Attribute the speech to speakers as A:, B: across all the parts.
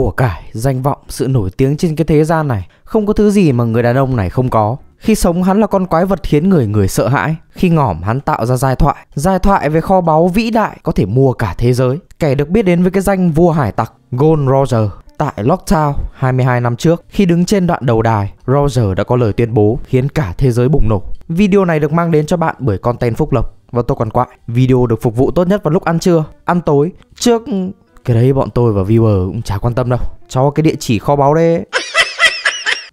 A: của cải, danh vọng, sự nổi tiếng trên cái thế gian này Không có thứ gì mà người đàn ông này không có khi sống hắn là con quái vật khiến người người sợ hãi Khi ngỏm hắn tạo ra giai thoại Giai thoại về kho báu vĩ đại có thể mua cả thế giới Kẻ được biết đến với cái danh vua hải tặc Gold Roger Tại Locktown 22 năm trước Khi đứng trên đoạn đầu đài Roger đã có lời tuyên bố khiến cả thế giới bùng nổ Video này được mang đến cho bạn bởi Content Phúc Lộc và tôi còn quại Video được phục vụ tốt nhất vào lúc ăn trưa, ăn tối Trước cái đấy bọn tôi và viewer cũng chả quan tâm đâu Cho cái địa chỉ kho báu đấy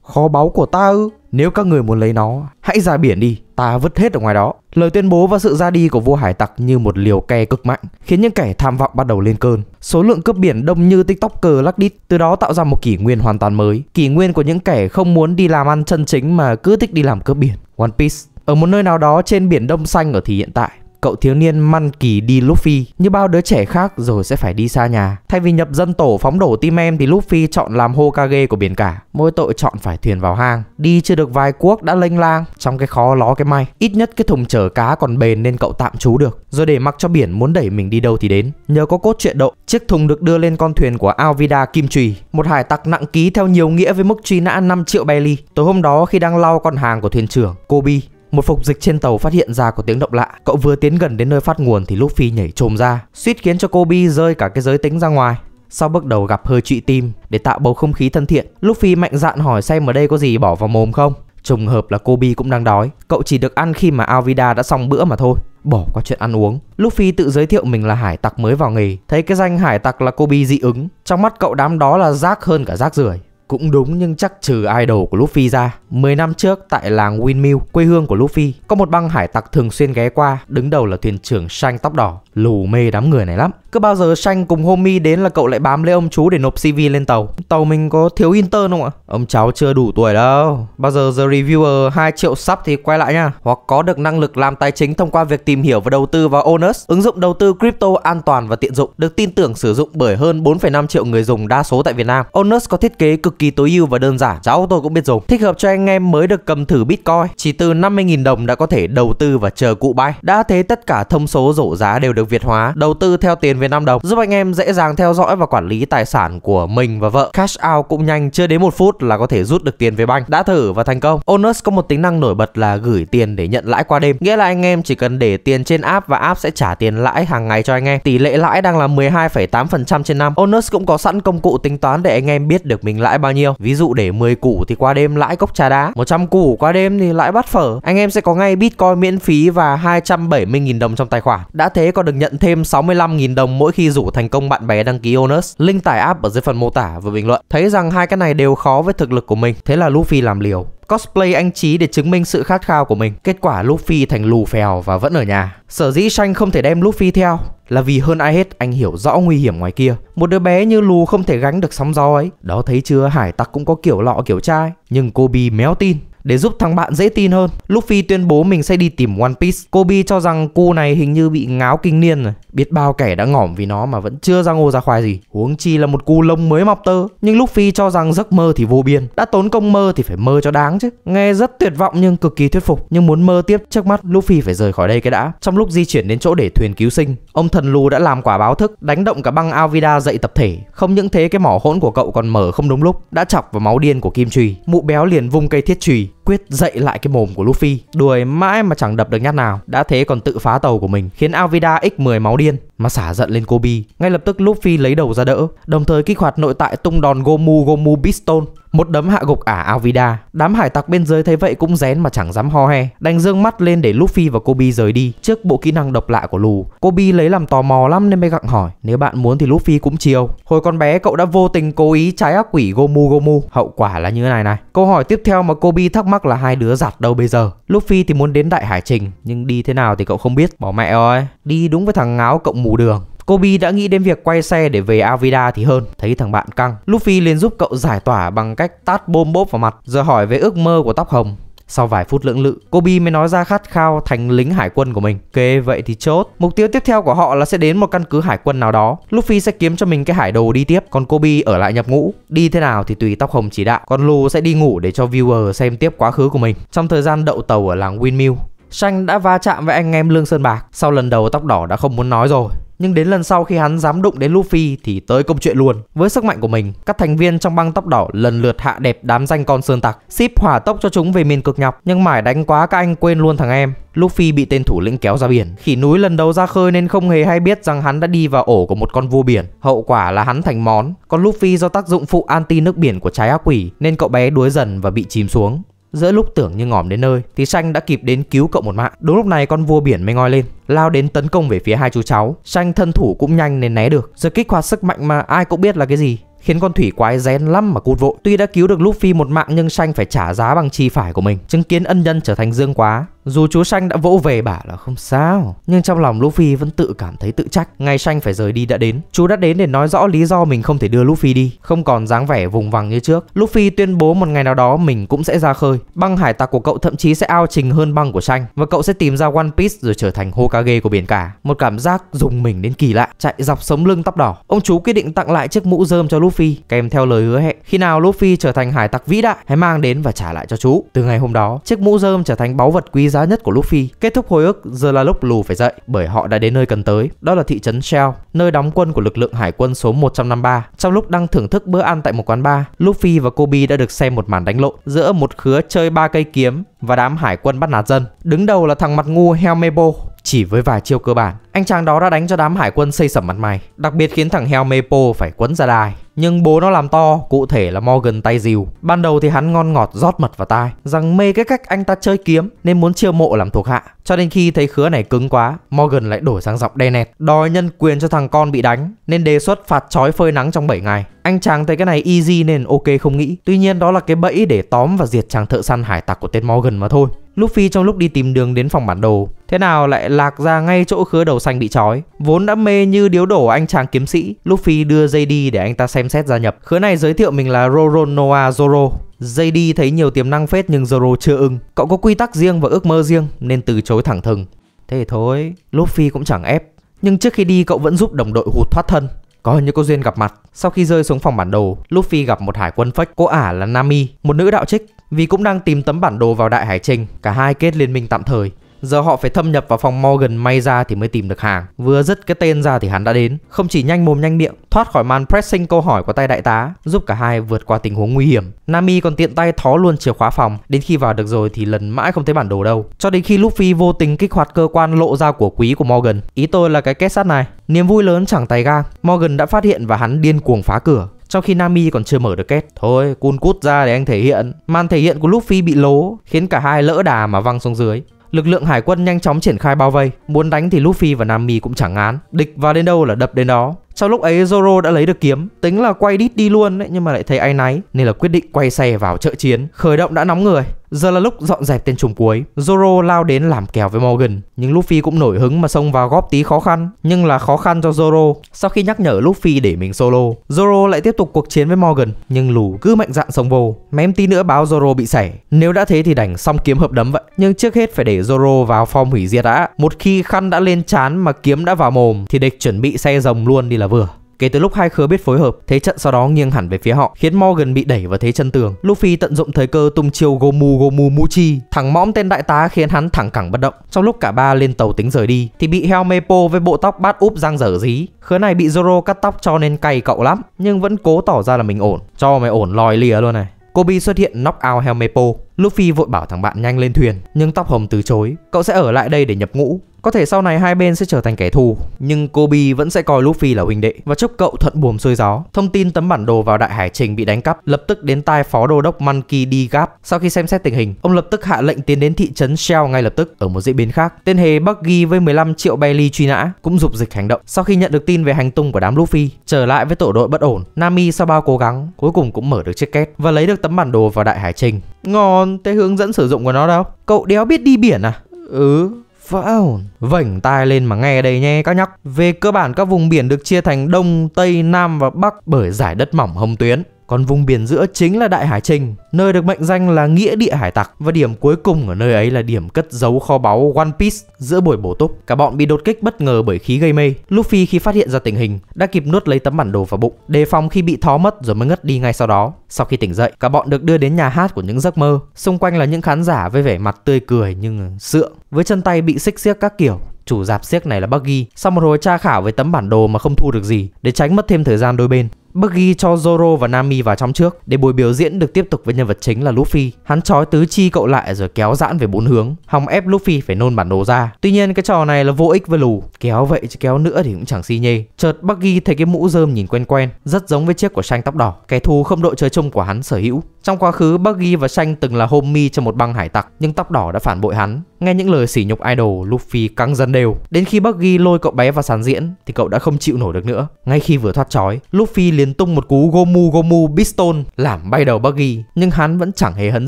A: Kho báu của ta ư Nếu các người muốn lấy nó Hãy ra biển đi Ta vứt hết ở ngoài đó Lời tuyên bố và sự ra đi của vua hải tặc như một liều ke cực mạnh Khiến những kẻ tham vọng bắt đầu lên cơn Số lượng cướp biển đông như tiktoker lắc đít Từ đó tạo ra một kỷ nguyên hoàn toàn mới Kỷ nguyên của những kẻ không muốn đi làm ăn chân chính mà cứ thích đi làm cướp biển One Piece Ở một nơi nào đó trên biển đông xanh ở thì hiện tại cậu thiếu niên măn kỳ đi Luffy như bao đứa trẻ khác rồi sẽ phải đi xa nhà. Thay vì nhập dân tổ phóng đổ Team em thì Luffy chọn làm Hokage của biển cả. Mỗi tội chọn phải thuyền vào hang. Đi chưa được vài quốc đã lênh lang trong cái khó ló cái may. Ít nhất cái thùng chở cá còn bền nên cậu tạm trú được. Rồi để mặc cho biển muốn đẩy mình đi đâu thì đến. Nhờ có cốt truyện độ, chiếc thùng được đưa lên con thuyền của Alvida Kim Trùy, một hải tặc nặng ký theo nhiều nghĩa với mức truy nã 5 triệu belly. Tối hôm đó khi đang lau con hàng của thuyền trưởng, Kobe, một phục dịch trên tàu phát hiện ra có tiếng động lạ, cậu vừa tiến gần đến nơi phát nguồn thì Luffy nhảy trồm ra, suýt khiến cho Kobe rơi cả cái giới tính ra ngoài. Sau bước đầu gặp hơi trụy tim để tạo bầu không khí thân thiện, Luffy mạnh dạn hỏi xem ở đây có gì bỏ vào mồm không. Trùng hợp là Kobe cũng đang đói, cậu chỉ được ăn khi mà Alvida đã xong bữa mà thôi. Bỏ qua chuyện ăn uống, Luffy tự giới thiệu mình là hải tặc mới vào nghề, thấy cái danh hải tặc là Kobe dị ứng, trong mắt cậu đám đó là rác hơn cả rác rưởi. Cũng đúng nhưng chắc trừ idol của Luffy ra 10 năm trước tại làng Windmill, quê hương của Luffy Có một băng hải tặc thường xuyên ghé qua Đứng đầu là thuyền trưởng Shanh tóc đỏ Lù mê đám người này lắm Cứ bao giờ Shanh cùng Homie đến là cậu lại bám lấy ông chú để nộp CV lên tàu Tàu mình có thiếu intern không ạ? Ông cháu chưa đủ tuổi đâu Bao giờ The Reviewer 2 triệu sub thì quay lại nha Hoặc có được năng lực làm tài chính thông qua việc tìm hiểu và đầu tư vào Onus Ứng dụng đầu tư crypto an toàn và tiện dụng Được tin tưởng sử dụng bởi hơn 4,5 triệu người dùng đa số tại Việt Nam Onus có thiết kế cực kỳ tối ưu và đơn giản, cháu tôi cũng biết dùng. Thích hợp cho anh em mới được cầm thử Bitcoin, chỉ từ 50.000 đồng đã có thể đầu tư và chờ cụ bay. Đã thế tất cả thông số rổ giá đều được Việt hóa, đầu tư theo tiền Việt Nam đồng, giúp anh em dễ dàng theo dõi và quản lý tài sản của mình và vợ. Cash out cũng nhanh, chưa đến một phút là có thể rút được tiền về banh, Đã thử và thành công. Onus có một tính năng nổi bật là gửi tiền để nhận lãi qua đêm, nghĩa là anh em chỉ cần để tiền trên app và app sẽ trả tiền lãi hàng ngày cho anh em. Tỷ lệ lãi đang là 12,8% trên năm. Onus cũng có sẵn công cụ tính toán để anh em biết được mình lãi bao bao nhiêu ví dụ để 10 củ thì qua đêm lãi cốc trà đá 100 củ qua đêm thì lãi bát phở anh em sẽ có ngay bitcoin miễn phí và 270.000 đồng trong tài khoản đã thế còn được nhận thêm 65.000 đồng mỗi khi rủ thành công bạn bè đăng ký Onus link tải app ở dưới phần mô tả và bình luận thấy rằng hai cái này đều khó với thực lực của mình thế là Luffy làm liều cosplay anh Trí để chứng minh sự khát khao của mình. Kết quả Luffy thành lù phèo và vẫn ở nhà. Sở dĩ Shang không thể đem Luffy theo là vì hơn ai hết anh hiểu rõ nguy hiểm ngoài kia. Một đứa bé như Lù không thể gánh được sóng gió ấy. Đó thấy chưa, hải tặc cũng có kiểu lọ kiểu trai. Nhưng Kobe méo tin để giúp thằng bạn dễ tin hơn. Luffy tuyên bố mình sẽ đi tìm One Piece. Kobe cho rằng cô này hình như bị ngáo kinh niên rồi. Biết bao kẻ đã ngỏm vì nó mà vẫn chưa ra ngô ra khoai gì. Huống chi là một cu lông mới mọc tơ. Nhưng Luffy cho rằng giấc mơ thì vô biên. Đã tốn công mơ thì phải mơ cho đáng chứ. Nghe rất tuyệt vọng nhưng cực kỳ thuyết phục. Nhưng muốn mơ tiếp trước mắt Luffy phải rời khỏi đây cái đã. Trong lúc di chuyển đến chỗ để thuyền cứu sinh, ông thần lù đã làm quả báo thức đánh động cả băng Alvida dậy tập thể. Không những thế cái mỏ hỗn của cậu còn mở không đúng lúc đã chọc vào máu điên của Kim Trùy. Mụ béo liền vung cây thiết chùy quyết dậy lại cái mồm của Luffy, đuổi mãi mà chẳng đập được nhát nào, đã thế còn tự phá tàu của mình, khiến Alvida x10 máu điên mà xả giận lên Kobe. Ngay lập tức Luffy lấy đầu ra đỡ, đồng thời kích hoạt nội tại tung đòn Gomu Gomu Beastone một đấm hạ gục ả Alvida. Đám hải tặc bên dưới thấy vậy cũng rén mà chẳng dám ho he. Đành dương mắt lên để Luffy và Kobe rời đi trước bộ kỹ năng độc lạ của Lù. Kobe lấy làm tò mò lắm nên mới gặng hỏi, nếu bạn muốn thì Luffy cũng chiều. Hồi còn bé cậu đã vô tình cố ý trái ác quỷ Gomu Gomu. Hậu quả là như này này. Câu hỏi tiếp theo mà Kobe thắc mắc là hai đứa giặt đâu bây giờ. Luffy thì muốn đến Đại Hải Trình nhưng đi thế nào thì cậu không biết. Bỏ mẹ ơi, đi đúng với thằng ngáo cộng mù đường. Kobe đã nghĩ đến việc quay xe để về Avida thì hơn, thấy thằng bạn căng. Luffy liền giúp cậu giải tỏa bằng cách tát bôm bốp vào mặt, rồi hỏi về ước mơ của tóc hồng. Sau vài phút lưỡng lự, Kobe mới nói ra khát khao thành lính hải quân của mình. Kê vậy thì chốt. Mục tiêu tiếp theo của họ là sẽ đến một căn cứ hải quân nào đó. Luffy sẽ kiếm cho mình cái hải đồ đi tiếp, còn Kobe ở lại nhập ngũ. Đi thế nào thì tùy tóc hồng chỉ đạo. Còn Lu sẽ đi ngủ để cho viewer xem tiếp quá khứ của mình. Trong thời gian đậu tàu ở làng Windmill, Shanh đã va chạm với anh em Lương Sơn Bạc. Sau lần đầu tóc đỏ đã không muốn nói rồi, nhưng đến lần sau khi hắn dám đụng đến Luffy thì tới công chuyện luôn. Với sức mạnh của mình, các thành viên trong băng tóc đỏ lần lượt hạ đẹp đám danh con sơn tặc, ship hỏa tốc cho chúng về miền cực nhọc, nhưng mải đánh quá các anh quên luôn thằng em. Luffy bị tên thủ lĩnh kéo ra biển. Khỉ núi lần đầu ra khơi nên không hề hay biết rằng hắn đã đi vào ổ của một con vua biển. Hậu quả là hắn thành món. Còn Luffy do tác dụng phụ anti nước biển của trái ác quỷ nên cậu bé đuối dần và bị chìm xuống. Giữa lúc tưởng như ngỏm đến nơi thì xanh đã kịp đến cứu cậu một mạng Đúng lúc này con vua biển mới ngoi lên Lao đến tấn công về phía hai chú cháu Xanh thân thủ cũng nhanh nên né được Giờ kích hoạt sức mạnh mà ai cũng biết là cái gì khiến con thủy quái rén lắm mà cút vội. Tuy đã cứu được Luffy một mạng nhưng Xanh phải trả giá bằng chi phải của mình. Chứng kiến ân nhân trở thành dương quá, dù chú Xanh đã vỗ về bảo là không sao, nhưng trong lòng Luffy vẫn tự cảm thấy tự trách. Ngày Xanh phải rời đi đã đến, chú đã đến để nói rõ lý do mình không thể đưa Luffy đi, không còn dáng vẻ vùng vằng như trước. Luffy tuyên bố một ngày nào đó mình cũng sẽ ra khơi. Băng hải tặc của cậu thậm chí sẽ ao trình hơn băng của Xanh và cậu sẽ tìm ra One Piece rồi trở thành Hokage của biển cả. Một cảm giác dùng mình đến kỳ lạ, chạy dọc sống lưng tóc đỏ. Ông chú quyết định tặng lại chiếc mũ rơm cho Luffy Luffy kèm theo lời hứa hẹn khi nào Luffy trở thành hải tặc vĩ đại hãy mang đến và trả lại cho chú. Từ ngày hôm đó, chiếc mũ rơm trở thành báu vật quý giá nhất của Luffy. Kết thúc hồi ức, giờ là lúc Lù phải dậy bởi họ đã đến nơi cần tới, đó là thị trấn Shell, nơi đóng quân của lực lượng hải quân số 153. Trong lúc đang thưởng thức bữa ăn tại một quán bar, Luffy và Kobe đã được xem một màn đánh lộn giữa một khứa chơi ba cây kiếm và đám hải quân bắt nạt dân. Đứng đầu là thằng mặt ngu Helmebo. Chỉ với vài chiêu cơ bản, anh chàng đó đã đánh cho đám hải quân xây sẩm mặt mày, đặc biệt khiến thằng Helmepo phải quấn ra đài. Nhưng bố nó làm to, cụ thể là Morgan tay dìu. Ban đầu thì hắn ngon ngọt rót mật vào tai, rằng mê cái cách anh ta chơi kiếm nên muốn chiêu mộ làm thuộc hạ. Cho đến khi thấy khứa này cứng quá, Morgan lại đổi sang giọng đe nẹt, đòi nhân quyền cho thằng con bị đánh, nên đề xuất phạt trói phơi nắng trong 7 ngày. Anh chàng thấy cái này easy nên ok không nghĩ, tuy nhiên đó là cái bẫy để tóm và diệt chàng thợ săn hải tặc của tên Morgan mà thôi. Luffy trong lúc đi tìm đường đến phòng bản đồ, thế nào lại lạc ra ngay chỗ khứa đầu xanh bị trói. Vốn đã mê như điếu đổ anh chàng kiếm sĩ, Luffy đưa JD để anh ta xem xét gia nhập. Khứa này giới thiệu mình là Roronoa Zoro. JD thấy nhiều tiềm năng phết nhưng Zoro chưa ưng. Cậu có quy tắc riêng và ước mơ riêng nên từ chối thẳng thừng. Thế thôi, Luffy cũng chẳng ép. Nhưng trước khi đi cậu vẫn giúp đồng đội hụt thoát thân có như có duyên gặp mặt. Sau khi rơi xuống phòng bản đồ, Luffy gặp một hải quân phách, cô ả là Nami, một nữ đạo trích vì cũng đang tìm tấm bản đồ vào đại hải trình cả hai kết liên minh tạm thời Giờ họ phải thâm nhập vào phòng Morgan may ra thì mới tìm được hàng. Vừa dứt cái tên ra thì hắn đã đến, không chỉ nhanh mồm nhanh miệng, thoát khỏi màn pressing câu hỏi của tay đại tá, giúp cả hai vượt qua tình huống nguy hiểm. Nami còn tiện tay thó luôn chìa khóa phòng, đến khi vào được rồi thì lần mãi không thấy bản đồ đâu. Cho đến khi Luffy vô tình kích hoạt cơ quan lộ ra của quý của Morgan, ý tôi là cái kết sắt này. Niềm vui lớn chẳng tay gang, Morgan đã phát hiện và hắn điên cuồng phá cửa trong khi Nami còn chưa mở được két Thôi, cun cút ra để anh thể hiện. Màn thể hiện của Luffy bị lố, khiến cả hai lỡ đà mà văng xuống dưới. Lực lượng hải quân nhanh chóng triển khai bao vây, muốn đánh thì Luffy và Nami cũng chẳng án, địch vào đến đâu là đập đến đó. Sau lúc ấy Zoro đã lấy được kiếm, tính là quay đít đi luôn đấy nhưng mà lại thấy áy náy nên là quyết định quay xe vào trợ chiến. Khởi động đã nóng người. Giờ là lúc dọn dẹp tên trùng cuối. Zoro lao đến làm kèo với Morgan, nhưng Luffy cũng nổi hứng mà xông vào góp tí khó khăn, nhưng là khó khăn cho Zoro. Sau khi nhắc nhở Luffy để mình solo, Zoro lại tiếp tục cuộc chiến với Morgan, nhưng lù cứ mạnh dạn xông vô, mém tí nữa báo Zoro bị sẻ. Nếu đã thế thì đành xong kiếm hợp đấm vậy, nhưng trước hết phải để Zoro vào form hủy diệt đã. Một khi khăn đã lên chán mà kiếm đã vào mồm thì địch chuẩn bị xe rồng luôn đi là vừa. Kể từ lúc hai khứa biết phối hợp, thế trận sau đó nghiêng hẳn về phía họ, khiến Morgan bị đẩy vào thế chân tường. Luffy tận dụng thời cơ tung chiêu Gomu Gomu Muchi, thẳng mõm tên đại tá khiến hắn thẳng cẳng bất động. Trong lúc cả ba lên tàu tính rời đi, thì bị Helmepo với bộ tóc bát úp giang dở dí. Khứa này bị Zoro cắt tóc cho nên cay cậu lắm, nhưng vẫn cố tỏ ra là mình ổn. Cho mày ổn lòi lìa luôn này. Kobe xuất hiện knock out Helmepo. Luffy vội bảo thằng bạn nhanh lên thuyền, nhưng tóc hồng từ chối. Cậu sẽ ở lại đây để nhập ngũ. Có thể sau này hai bên sẽ trở thành kẻ thù, nhưng Kobe vẫn sẽ coi Luffy là huynh đệ và chúc cậu thuận buồm xuôi gió. Thông tin tấm bản đồ vào đại hải trình bị đánh cắp lập tức đến tai phó đô đốc Monkey D. Gap. Sau khi xem xét tình hình, ông lập tức hạ lệnh tiến đến thị trấn Shell ngay lập tức. Ở một diễn biến khác, tên hề Buggy với 15 triệu Bailey truy nã cũng dục dịch hành động. Sau khi nhận được tin về hành tung của đám Luffy, trở lại với tổ đội bất ổn, Nami sau bao cố gắng cuối cùng cũng mở được chiếc két và lấy được tấm bản đồ vào đại hải trình. Ngon, thế hướng dẫn sử dụng của nó đâu? Cậu đéo biết đi biển à? Ừ, Wow, vảnh tai lên mà nghe đây nhé các nhóc. Về cơ bản các vùng biển được chia thành Đông, Tây, Nam và Bắc bởi giải đất mỏng hông tuyến. Còn vùng biển giữa chính là Đại Hải Trình, nơi được mệnh danh là nghĩa địa hải tặc và điểm cuối cùng ở nơi ấy là điểm cất giấu kho báu One Piece giữa buổi bổ túc. Cả bọn bị đột kích bất ngờ bởi khí gây mê. Luffy khi phát hiện ra tình hình đã kịp nuốt lấy tấm bản đồ vào bụng, đề phòng khi bị thó mất rồi mới ngất đi ngay sau đó. Sau khi tỉnh dậy, cả bọn được đưa đến nhà hát của những giấc mơ. Xung quanh là những khán giả với vẻ mặt tươi cười nhưng sượng, với chân tay bị xích xiếc các kiểu chủ dạp siếc này là Buggy. Sau một hồi tra khảo với tấm bản đồ mà không thu được gì để tránh mất thêm thời gian đôi bên, Buggy cho Zoro và Nami vào trong trước để buổi biểu diễn được tiếp tục với nhân vật chính là Luffy. Hắn trói tứ chi cậu lại rồi kéo giãn về bốn hướng, hòng ép Luffy phải nôn bản đồ ra. Tuy nhiên cái trò này là vô ích với lù, kéo vậy chứ kéo nữa thì cũng chẳng si nhê. Chợt Buggy thấy cái mũ rơm nhìn quen quen, rất giống với chiếc của Shang tóc đỏ, kẻ thù không đội trời chung của hắn sở hữu. Trong quá khứ, Buggy và Shang từng là homie cho một băng hải tặc, nhưng tóc đỏ đã phản bội hắn. Nghe những lời sỉ nhục idol, Luffy căng dần đều. Đến khi Buggy lôi cậu bé vào sàn diễn thì cậu đã không chịu nổi được nữa. Ngay khi vừa thoát trói, Luffy liền liền tung một cú Gomu Gomu Biston làm bay đầu Buggy, nhưng hắn vẫn chẳng hề hấn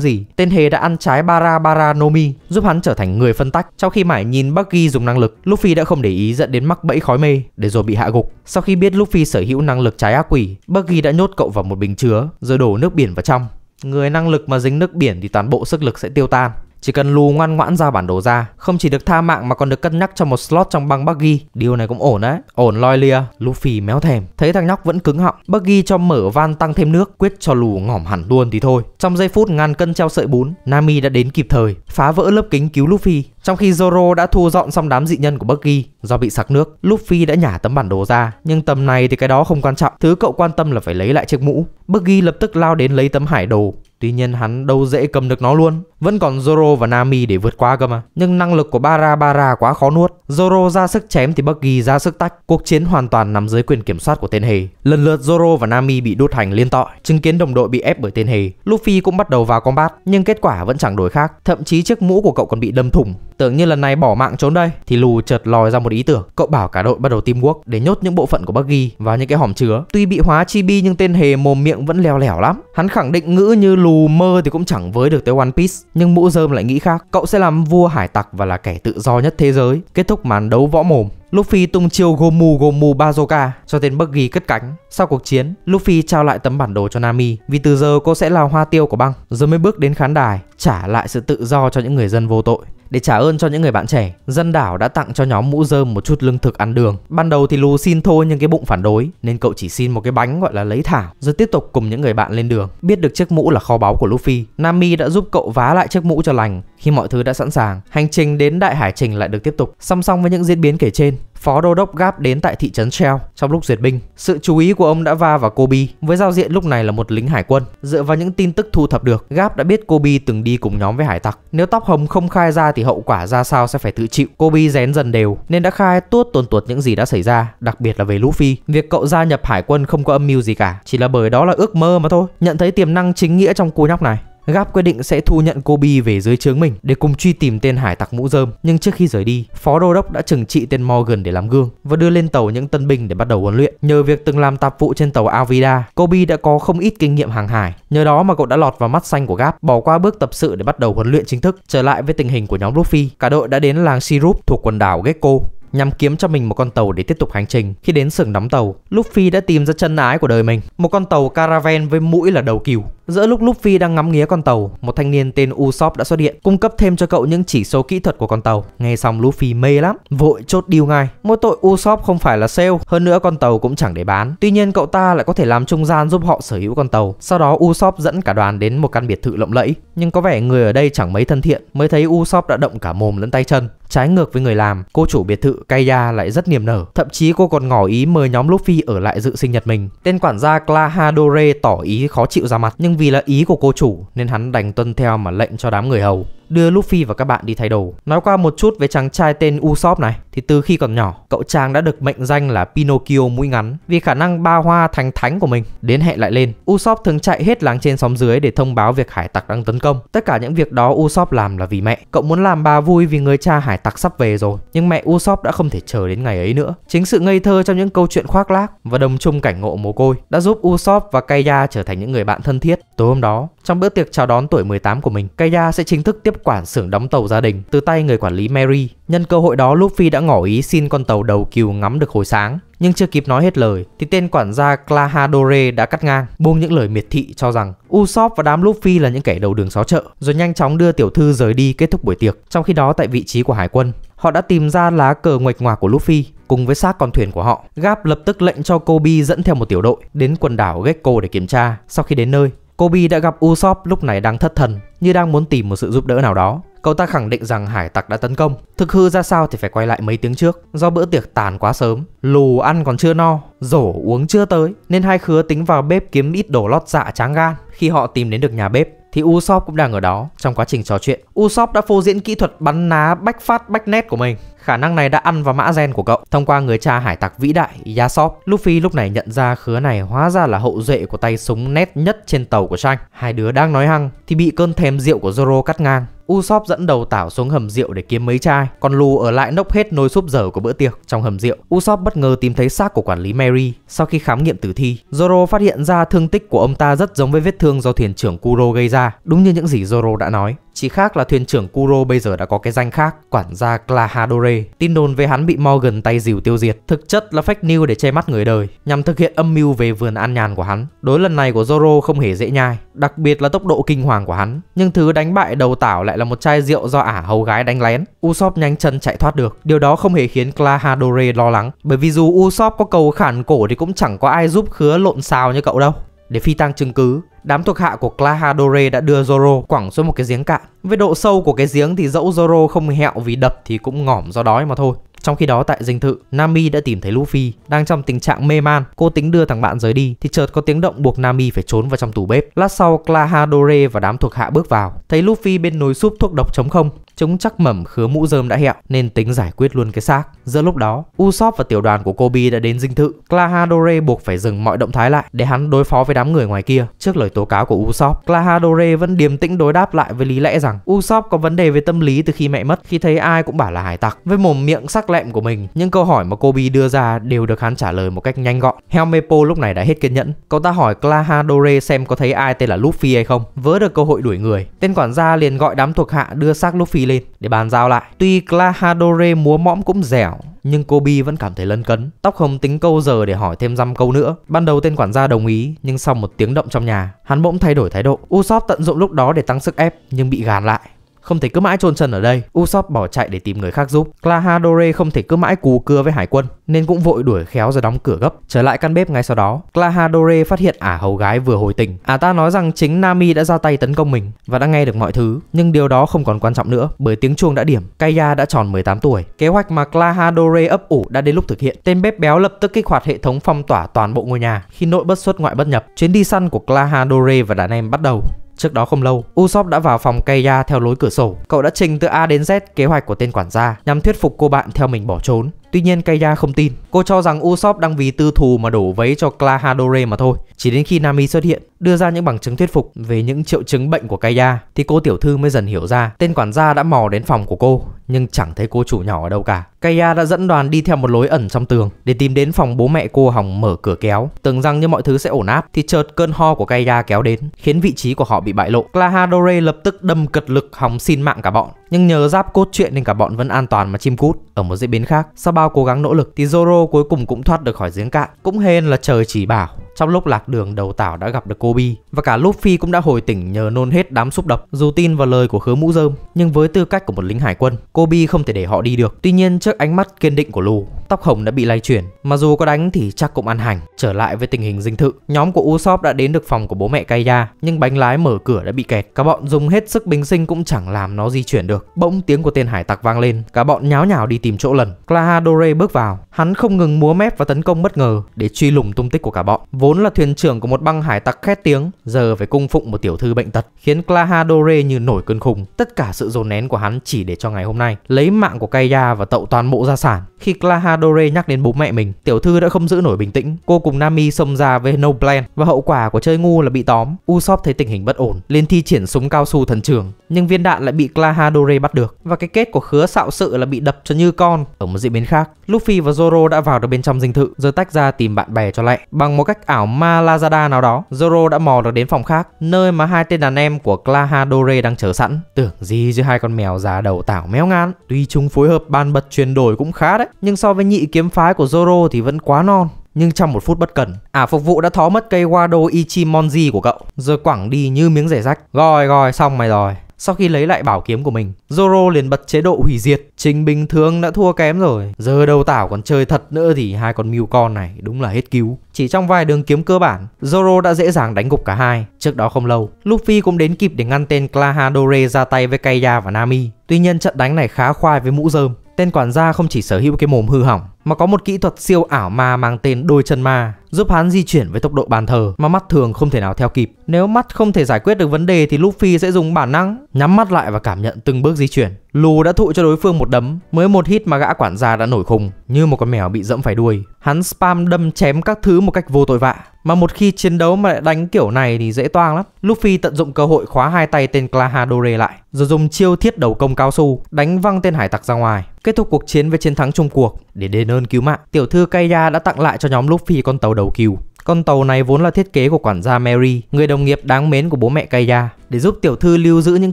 A: gì. Tên hề đã ăn trái Bara Bara Nomi, giúp hắn trở thành người phân tách. Trong khi mải nhìn Buggy dùng năng lực, Luffy đã không để ý dẫn đến mắc bẫy khói mê để rồi bị hạ gục. Sau khi biết Luffy sở hữu năng lực trái ác quỷ, Buggy đã nhốt cậu vào một bình chứa rồi đổ nước biển vào trong. Người năng lực mà dính nước biển thì toàn bộ sức lực sẽ tiêu tan. Chỉ cần lù ngoan ngoãn ra bản đồ ra, không chỉ được tha mạng mà còn được cân nhắc cho một slot trong băng Buggy. Điều này cũng ổn đấy. Ổn loi lia, Luffy méo thèm. Thấy thằng nhóc vẫn cứng họng, Buggy cho mở van tăng thêm nước, quyết cho lù ngỏm hẳn luôn thì thôi. Trong giây phút ngàn cân treo sợi bún, Nami đã đến kịp thời, phá vỡ lớp kính cứu Luffy. Trong khi Zoro đã thu dọn xong đám dị nhân của Buggy do bị sặc nước, Luffy đã nhả tấm bản đồ ra, nhưng tầm này thì cái đó không quan trọng, thứ cậu quan tâm là phải lấy lại chiếc mũ. Buggy lập tức lao đến lấy tấm hải đồ, Tuy nhiên hắn đâu dễ cầm được nó luôn Vẫn còn Zoro và Nami để vượt qua cơ mà Nhưng năng lực của Bara Bara quá khó nuốt Zoro ra sức chém thì Buggy ra sức tách Cuộc chiến hoàn toàn nằm dưới quyền kiểm soát của tên hề Lần lượt Zoro và Nami bị đốt hành liên tội Chứng kiến đồng đội bị ép bởi tên hề Luffy cũng bắt đầu vào combat Nhưng kết quả vẫn chẳng đổi khác Thậm chí chiếc mũ của cậu còn bị đâm thủng tưởng như lần này bỏ mạng trốn đây thì lù chợt lòi ra một ý tưởng cậu bảo cả đội bắt đầu tìm quốc để nhốt những bộ phận của ghi vào những cái hòm chứa tuy bị hóa chibi nhưng tên hề mồm miệng vẫn leo lẻo lắm hắn khẳng định ngữ như lù mơ thì cũng chẳng với được tới one piece nhưng mũ dơm lại nghĩ khác cậu sẽ làm vua hải tặc và là kẻ tự do nhất thế giới kết thúc màn đấu võ mồm Luffy tung chiêu Gomu Gomu Bazooka cho tên Buggy cất cánh. Sau cuộc chiến, Luffy trao lại tấm bản đồ cho Nami vì từ giờ cô sẽ là hoa tiêu của băng. rồi mới bước đến khán đài, trả lại sự tự do cho những người dân vô tội. Để trả ơn cho những người bạn trẻ, dân đảo đã tặng cho nhóm mũ dơm một chút lương thực ăn đường. Ban đầu thì Lù xin thôi nhưng cái bụng phản đối nên cậu chỉ xin một cái bánh gọi là lấy thảo rồi tiếp tục cùng những người bạn lên đường. Biết được chiếc mũ là kho báu của Luffy, Nami đã giúp cậu vá lại chiếc mũ cho lành. Khi mọi thứ đã sẵn sàng, hành trình đến Đại Hải Trình lại được tiếp tục. Song song với những diễn biến kể trên, phó đô đốc Gap đến tại thị trấn Shell trong lúc duyệt binh. Sự chú ý của ông đã va vào Kobe, với giao diện lúc này là một lính hải quân. Dựa vào những tin tức thu thập được, Gap đã biết Kobe từng đi cùng nhóm với hải tặc. Nếu tóc hồng không khai ra thì hậu quả ra sao sẽ phải tự chịu. Kobe rén dần đều nên đã khai tuốt tuồn tuột những gì đã xảy ra, đặc biệt là về Luffy. Việc cậu gia nhập hải quân không có âm mưu gì cả, chỉ là bởi đó là ước mơ mà thôi. Nhận thấy tiềm năng chính nghĩa trong cô nhóc này, Gap quyết định sẽ thu nhận Kobe về dưới trướng mình để cùng truy tìm tên hải tặc mũ rơm. Nhưng trước khi rời đi, phó đô đốc đã trừng trị tên Morgan để làm gương và đưa lên tàu những tân binh để bắt đầu huấn luyện. Nhờ việc từng làm tạp vụ trên tàu Alvida, Kobe đã có không ít kinh nghiệm hàng hải. Nhờ đó mà cậu đã lọt vào mắt xanh của Gap, bỏ qua bước tập sự để bắt đầu huấn luyện chính thức. Trở lại với tình hình của nhóm Luffy, cả đội đã đến làng Sirup thuộc quần đảo Gecko nhằm kiếm cho mình một con tàu để tiếp tục hành trình. Khi đến xưởng đóng tàu, Luffy đã tìm ra chân ái của đời mình, một con tàu caravan với mũi là đầu cừu. Giữa lúc Luffy đang ngắm nghía con tàu, một thanh niên tên Usopp đã xuất hiện, cung cấp thêm cho cậu những chỉ số kỹ thuật của con tàu. Nghe xong Luffy mê lắm, vội chốt deal ngay. Mỗi tội Usopp không phải là sale, hơn nữa con tàu cũng chẳng để bán. Tuy nhiên cậu ta lại có thể làm trung gian giúp họ sở hữu con tàu. Sau đó Usopp dẫn cả đoàn đến một căn biệt thự lộng lẫy, nhưng có vẻ người ở đây chẳng mấy thân thiện, mới thấy Usopp đã động cả mồm lẫn tay chân. Trái ngược với người làm, cô chủ biệt thự Kaya lại rất niềm nở. Thậm chí cô còn ngỏ ý mời nhóm Luffy ở lại dự sinh nhật mình. Tên quản gia Clahadore tỏ ý khó chịu ra mặt, nhưng vì là ý của cô chủ nên hắn đành tuân theo mà lệnh cho đám người hầu đưa Luffy và các bạn đi thay đồ. Nói qua một chút về chàng trai tên Usopp này, thì từ khi còn nhỏ, cậu chàng đã được mệnh danh là Pinocchio mũi ngắn vì khả năng ba hoa thành thánh của mình. Đến hẹn lại lên, Usopp thường chạy hết làng trên xóm dưới để thông báo việc hải tặc đang tấn công. Tất cả những việc đó Usopp làm là vì mẹ. Cậu muốn làm bà vui vì người cha hải tặc sắp về rồi, nhưng mẹ Usopp đã không thể chờ đến ngày ấy nữa. Chính sự ngây thơ trong những câu chuyện khoác lác và đồng chung cảnh ngộ mồ côi đã giúp Usopp và Kaiya trở thành những người bạn thân thiết. Tối hôm đó, trong bữa tiệc chào đón tuổi 18 của mình, Kaya sẽ chính thức tiếp quản xưởng đóng tàu gia đình từ tay người quản lý Mary. Nhân cơ hội đó, Luffy đã ngỏ ý xin con tàu đầu kiều ngắm được hồi sáng. Nhưng chưa kịp nói hết lời thì tên quản gia Clahadore đã cắt ngang, buông những lời miệt thị cho rằng Usopp và đám Luffy là những kẻ đầu đường xó chợ, rồi nhanh chóng đưa tiểu thư rời đi kết thúc buổi tiệc. Trong khi đó tại vị trí của hải quân, họ đã tìm ra lá cờ ngoạch ngoạc của Luffy cùng với xác con thuyền của họ. Gap lập tức lệnh cho Kobe dẫn theo một tiểu đội đến quần đảo Gecko để kiểm tra. Sau khi đến nơi, Kobe đã gặp Usopp lúc này đang thất thần, như đang muốn tìm một sự giúp đỡ nào đó. Cậu ta khẳng định rằng hải tặc đã tấn công. Thực hư ra sao thì phải quay lại mấy tiếng trước, do bữa tiệc tàn quá sớm, lù ăn còn chưa no, rổ uống chưa tới, nên hai khứa tính vào bếp kiếm ít đồ lót dạ tráng gan. Khi họ tìm đến được nhà bếp, thì Usopp cũng đang ở đó trong quá trình trò chuyện. Usopp đã phô diễn kỹ thuật bắn ná bách phát bách nét của mình. Khả năng này đã ăn vào mã gen của cậu thông qua người cha hải tặc vĩ đại Yasop. Luffy lúc này nhận ra khứa này hóa ra là hậu duệ của tay súng nét nhất trên tàu của Shanks. Hai đứa đang nói hăng thì bị cơn thèm rượu của Zoro cắt ngang. Usopp dẫn đầu tảo xuống hầm rượu để kiếm mấy chai, còn Lu ở lại nốc hết nồi súp dở của bữa tiệc. Trong hầm rượu, Usopp bất ngờ tìm thấy xác của quản lý Mary. Sau khi khám nghiệm tử thi, Zoro phát hiện ra thương tích của ông ta rất giống với vết thương do thuyền trưởng Kuro gây ra, đúng như những gì Zoro đã nói. Chỉ khác là thuyền trưởng Kuro bây giờ đã có cái danh khác, quản gia Clahadore. Tin đồn về hắn bị Morgan tay dìu tiêu diệt, thực chất là fake news để che mắt người đời, nhằm thực hiện âm mưu về vườn an nhàn của hắn. Đối lần này của Zoro không hề dễ nhai, đặc biệt là tốc độ kinh hoàng của hắn. Nhưng thứ đánh bại đầu tảo lại là một chai rượu do ả hầu gái đánh lén. Usopp nhanh chân chạy thoát được. Điều đó không hề khiến Clahadore lo lắng, bởi vì dù Usopp có cầu khản cổ thì cũng chẳng có ai giúp khứa lộn xào như cậu đâu. Để phi tang chứng cứ, đám thuộc hạ của Clahadore đã đưa Zoro quẳng xuống một cái giếng cạn. Với độ sâu của cái giếng thì dẫu Zoro không hẹo vì đập thì cũng ngỏm do đói mà thôi. Trong khi đó tại dinh thự, Nami đã tìm thấy Luffy đang trong tình trạng mê man, cô tính đưa thằng bạn rời đi thì chợt có tiếng động buộc Nami phải trốn vào trong tủ bếp. Lát sau, Clahadore và đám thuộc hạ bước vào, thấy Luffy bên nồi súp thuốc độc chống không chống chắc mẩm khứa mũ rơm đã hẹo nên tính giải quyết luôn cái xác. Giữa lúc đó, Usopp và tiểu đoàn của Kobe đã đến dinh thự. Clahadore buộc phải dừng mọi động thái lại để hắn đối phó với đám người ngoài kia. Trước lời tố cáo của Usopp, Clahadore vẫn điềm tĩnh đối đáp lại với lý lẽ rằng Usopp có vấn đề về tâm lý từ khi mẹ mất, khi thấy ai cũng bảo là hải tặc. Với mồm miệng sắc lẹm của mình, những câu hỏi mà Kobe đưa ra đều được hắn trả lời một cách nhanh gọn. Helmepo lúc này đã hết kiên nhẫn. Cậu ta hỏi Clahadore xem có thấy ai tên là Luffy hay không. Vớ được cơ hội đuổi người, tên quản gia liền gọi đám thuộc hạ đưa xác Luffy lên để bàn giao lại. Tuy Clahadore múa mõm cũng dẻo, nhưng Kobe vẫn cảm thấy lấn cấn. Tóc không tính câu giờ để hỏi thêm dăm câu nữa. Ban đầu tên quản gia đồng ý, nhưng sau một tiếng động trong nhà, hắn bỗng thay đổi thái độ. Usopp tận dụng lúc đó để tăng sức ép, nhưng bị gàn lại không thể cứ mãi chôn chân ở đây. Usopp bỏ chạy để tìm người khác giúp. Clahadore không thể cứ mãi cù cưa với hải quân nên cũng vội đuổi khéo rồi đóng cửa gấp. Trở lại căn bếp ngay sau đó, Clahadore phát hiện ả hầu gái vừa hồi tỉnh. Ả ta nói rằng chính Nami đã ra tay tấn công mình và đã nghe được mọi thứ, nhưng điều đó không còn quan trọng nữa bởi tiếng chuông đã điểm. Kaya đã tròn 18 tuổi. Kế hoạch mà Clahadore ấp ủ đã đến lúc thực hiện. Tên bếp béo lập tức kích hoạt hệ thống phong tỏa toàn bộ ngôi nhà. Khi nội bất xuất ngoại bất nhập, chuyến đi săn của Clahadore và đàn em bắt đầu. Trước đó không lâu, Usopp đã vào phòng Kaya theo lối cửa sổ. Cậu đã trình từ A đến Z kế hoạch của tên quản gia nhằm thuyết phục cô bạn theo mình bỏ trốn. Tuy nhiên Kaya không tin, cô cho rằng Usopp đang vì tư thù mà đổ vấy cho Clahadore mà thôi. Chỉ đến khi Nami xuất hiện, đưa ra những bằng chứng thuyết phục về những triệu chứng bệnh của Kaya thì cô tiểu thư mới dần hiểu ra tên quản gia đã mò đến phòng của cô nhưng chẳng thấy cô chủ nhỏ ở đâu cả. Kaya đã dẫn đoàn đi theo một lối ẩn trong tường để tìm đến phòng bố mẹ cô hòng mở cửa kéo, tưởng rằng như mọi thứ sẽ ổn áp thì chợt cơn ho của Kaya kéo đến khiến vị trí của họ bị bại lộ. Clahadore lập tức đâm cật lực hòng xin mạng cả bọn, nhưng nhờ giáp cốt truyện nên cả bọn vẫn an toàn mà chim cút. Ở một diễn biến khác, sau bao cố gắng nỗ lực thì Zoro cuối cùng cũng thoát được khỏi giếng cạn, cũng hên là trời chỉ bảo trong lúc lạc đường đầu tảo đã gặp được Kobe và cả Luffy cũng đã hồi tỉnh nhờ nôn hết đám súp độc dù tin vào lời của khứa mũ rơm nhưng với tư cách của một lính hải quân Kobe không thể để họ đi được. Tuy nhiên trước ánh mắt kiên định của Lù tóc hồng đã bị lay chuyển mà dù có đánh thì chắc cũng ăn hành. Trở lại với tình hình dinh thự nhóm của Usopp đã đến được phòng của bố mẹ Kaiya nhưng bánh lái mở cửa đã bị kẹt. Cả bọn dùng hết sức bình sinh cũng chẳng làm nó di chuyển được. Bỗng tiếng của tên hải tặc vang lên cả bọn nháo nhào đi tìm chỗ lần. Clahadore bước vào hắn không ngừng múa mép và tấn công bất ngờ để truy lùng tung tích của cả bọn. Vô Vốn là thuyền trưởng của một băng hải tặc khét tiếng, giờ phải cung phụng một tiểu thư bệnh tật, khiến Clahadore như nổi cơn khùng. Tất cả sự dồn nén của hắn chỉ để cho ngày hôm nay, lấy mạng của Kaya và tậu toàn bộ gia sản. Khi Clahadore nhắc đến bố mẹ mình, tiểu thư đã không giữ nổi bình tĩnh. Cô cùng Nami xông ra với No Plan và hậu quả của chơi ngu là bị tóm. Usopp thấy tình hình bất ổn, liền thi triển súng cao su thần trường, nhưng viên đạn lại bị Clahadore bắt được và cái kết của khứa xạo sự là bị đập cho như con. Ở một diễn biến khác, Luffy và Zoro đã vào được bên trong dinh thự, rồi tách ra tìm bạn bè cho lẹ bằng một cách ảo ảo ma Lazada nào đó, Zoro đã mò được đến phòng khác, nơi mà hai tên đàn em của Clahadore đang chờ sẵn. Tưởng gì chứ hai con mèo già đầu tảo méo ngan. Tuy chúng phối hợp ban bật chuyển đổi cũng khá đấy, nhưng so với nhị kiếm phái của Zoro thì vẫn quá non. Nhưng trong một phút bất cẩn, ả à, phục vụ đã thó mất cây Wado Ichimonji của cậu, rồi quẳng đi như miếng rẻ rách. Rồi rồi, xong mày rồi. Sau khi lấy lại bảo kiếm của mình, Zoro liền bật chế độ hủy diệt. Trình bình thường đã thua kém rồi, giờ đầu tảo còn chơi thật nữa thì hai con mưu con này đúng là hết cứu. Chỉ trong vài đường kiếm cơ bản, Zoro đã dễ dàng đánh gục cả hai. Trước đó không lâu, Luffy cũng đến kịp để ngăn tên Klahadore ra tay với Kaya và Nami. Tuy nhiên trận đánh này khá khoai với mũ rơm. Tên quản gia không chỉ sở hữu cái mồm hư hỏng mà có một kỹ thuật siêu ảo ma mang tên đôi chân ma, giúp hắn di chuyển với tốc độ bàn thờ mà mắt thường không thể nào theo kịp. Nếu mắt không thể giải quyết được vấn đề thì Luffy sẽ dùng bản năng nhắm mắt lại và cảm nhận từng bước di chuyển. Lù đã thụ cho đối phương một đấm, mới một hit mà gã quản gia đã nổi khùng như một con mèo bị dẫm phải đuôi. Hắn spam đâm chém các thứ một cách vô tội vạ, mà một khi chiến đấu mà lại đánh kiểu này thì dễ toang lắm. Luffy tận dụng cơ hội khóa hai tay tên Clahadore lại, rồi dùng chiêu thiết đầu công cao su đánh văng tên hải tặc ra ngoài. Kết thúc cuộc chiến với chiến thắng chung cuộc, để đền ơn cứu mạng. Tiểu thư Kaya đã tặng lại cho nhóm Luffy con tàu đầu cừu. Con tàu này vốn là thiết kế của quản gia Mary, người đồng nghiệp đáng mến của bố mẹ Kaya. Để giúp tiểu thư lưu giữ những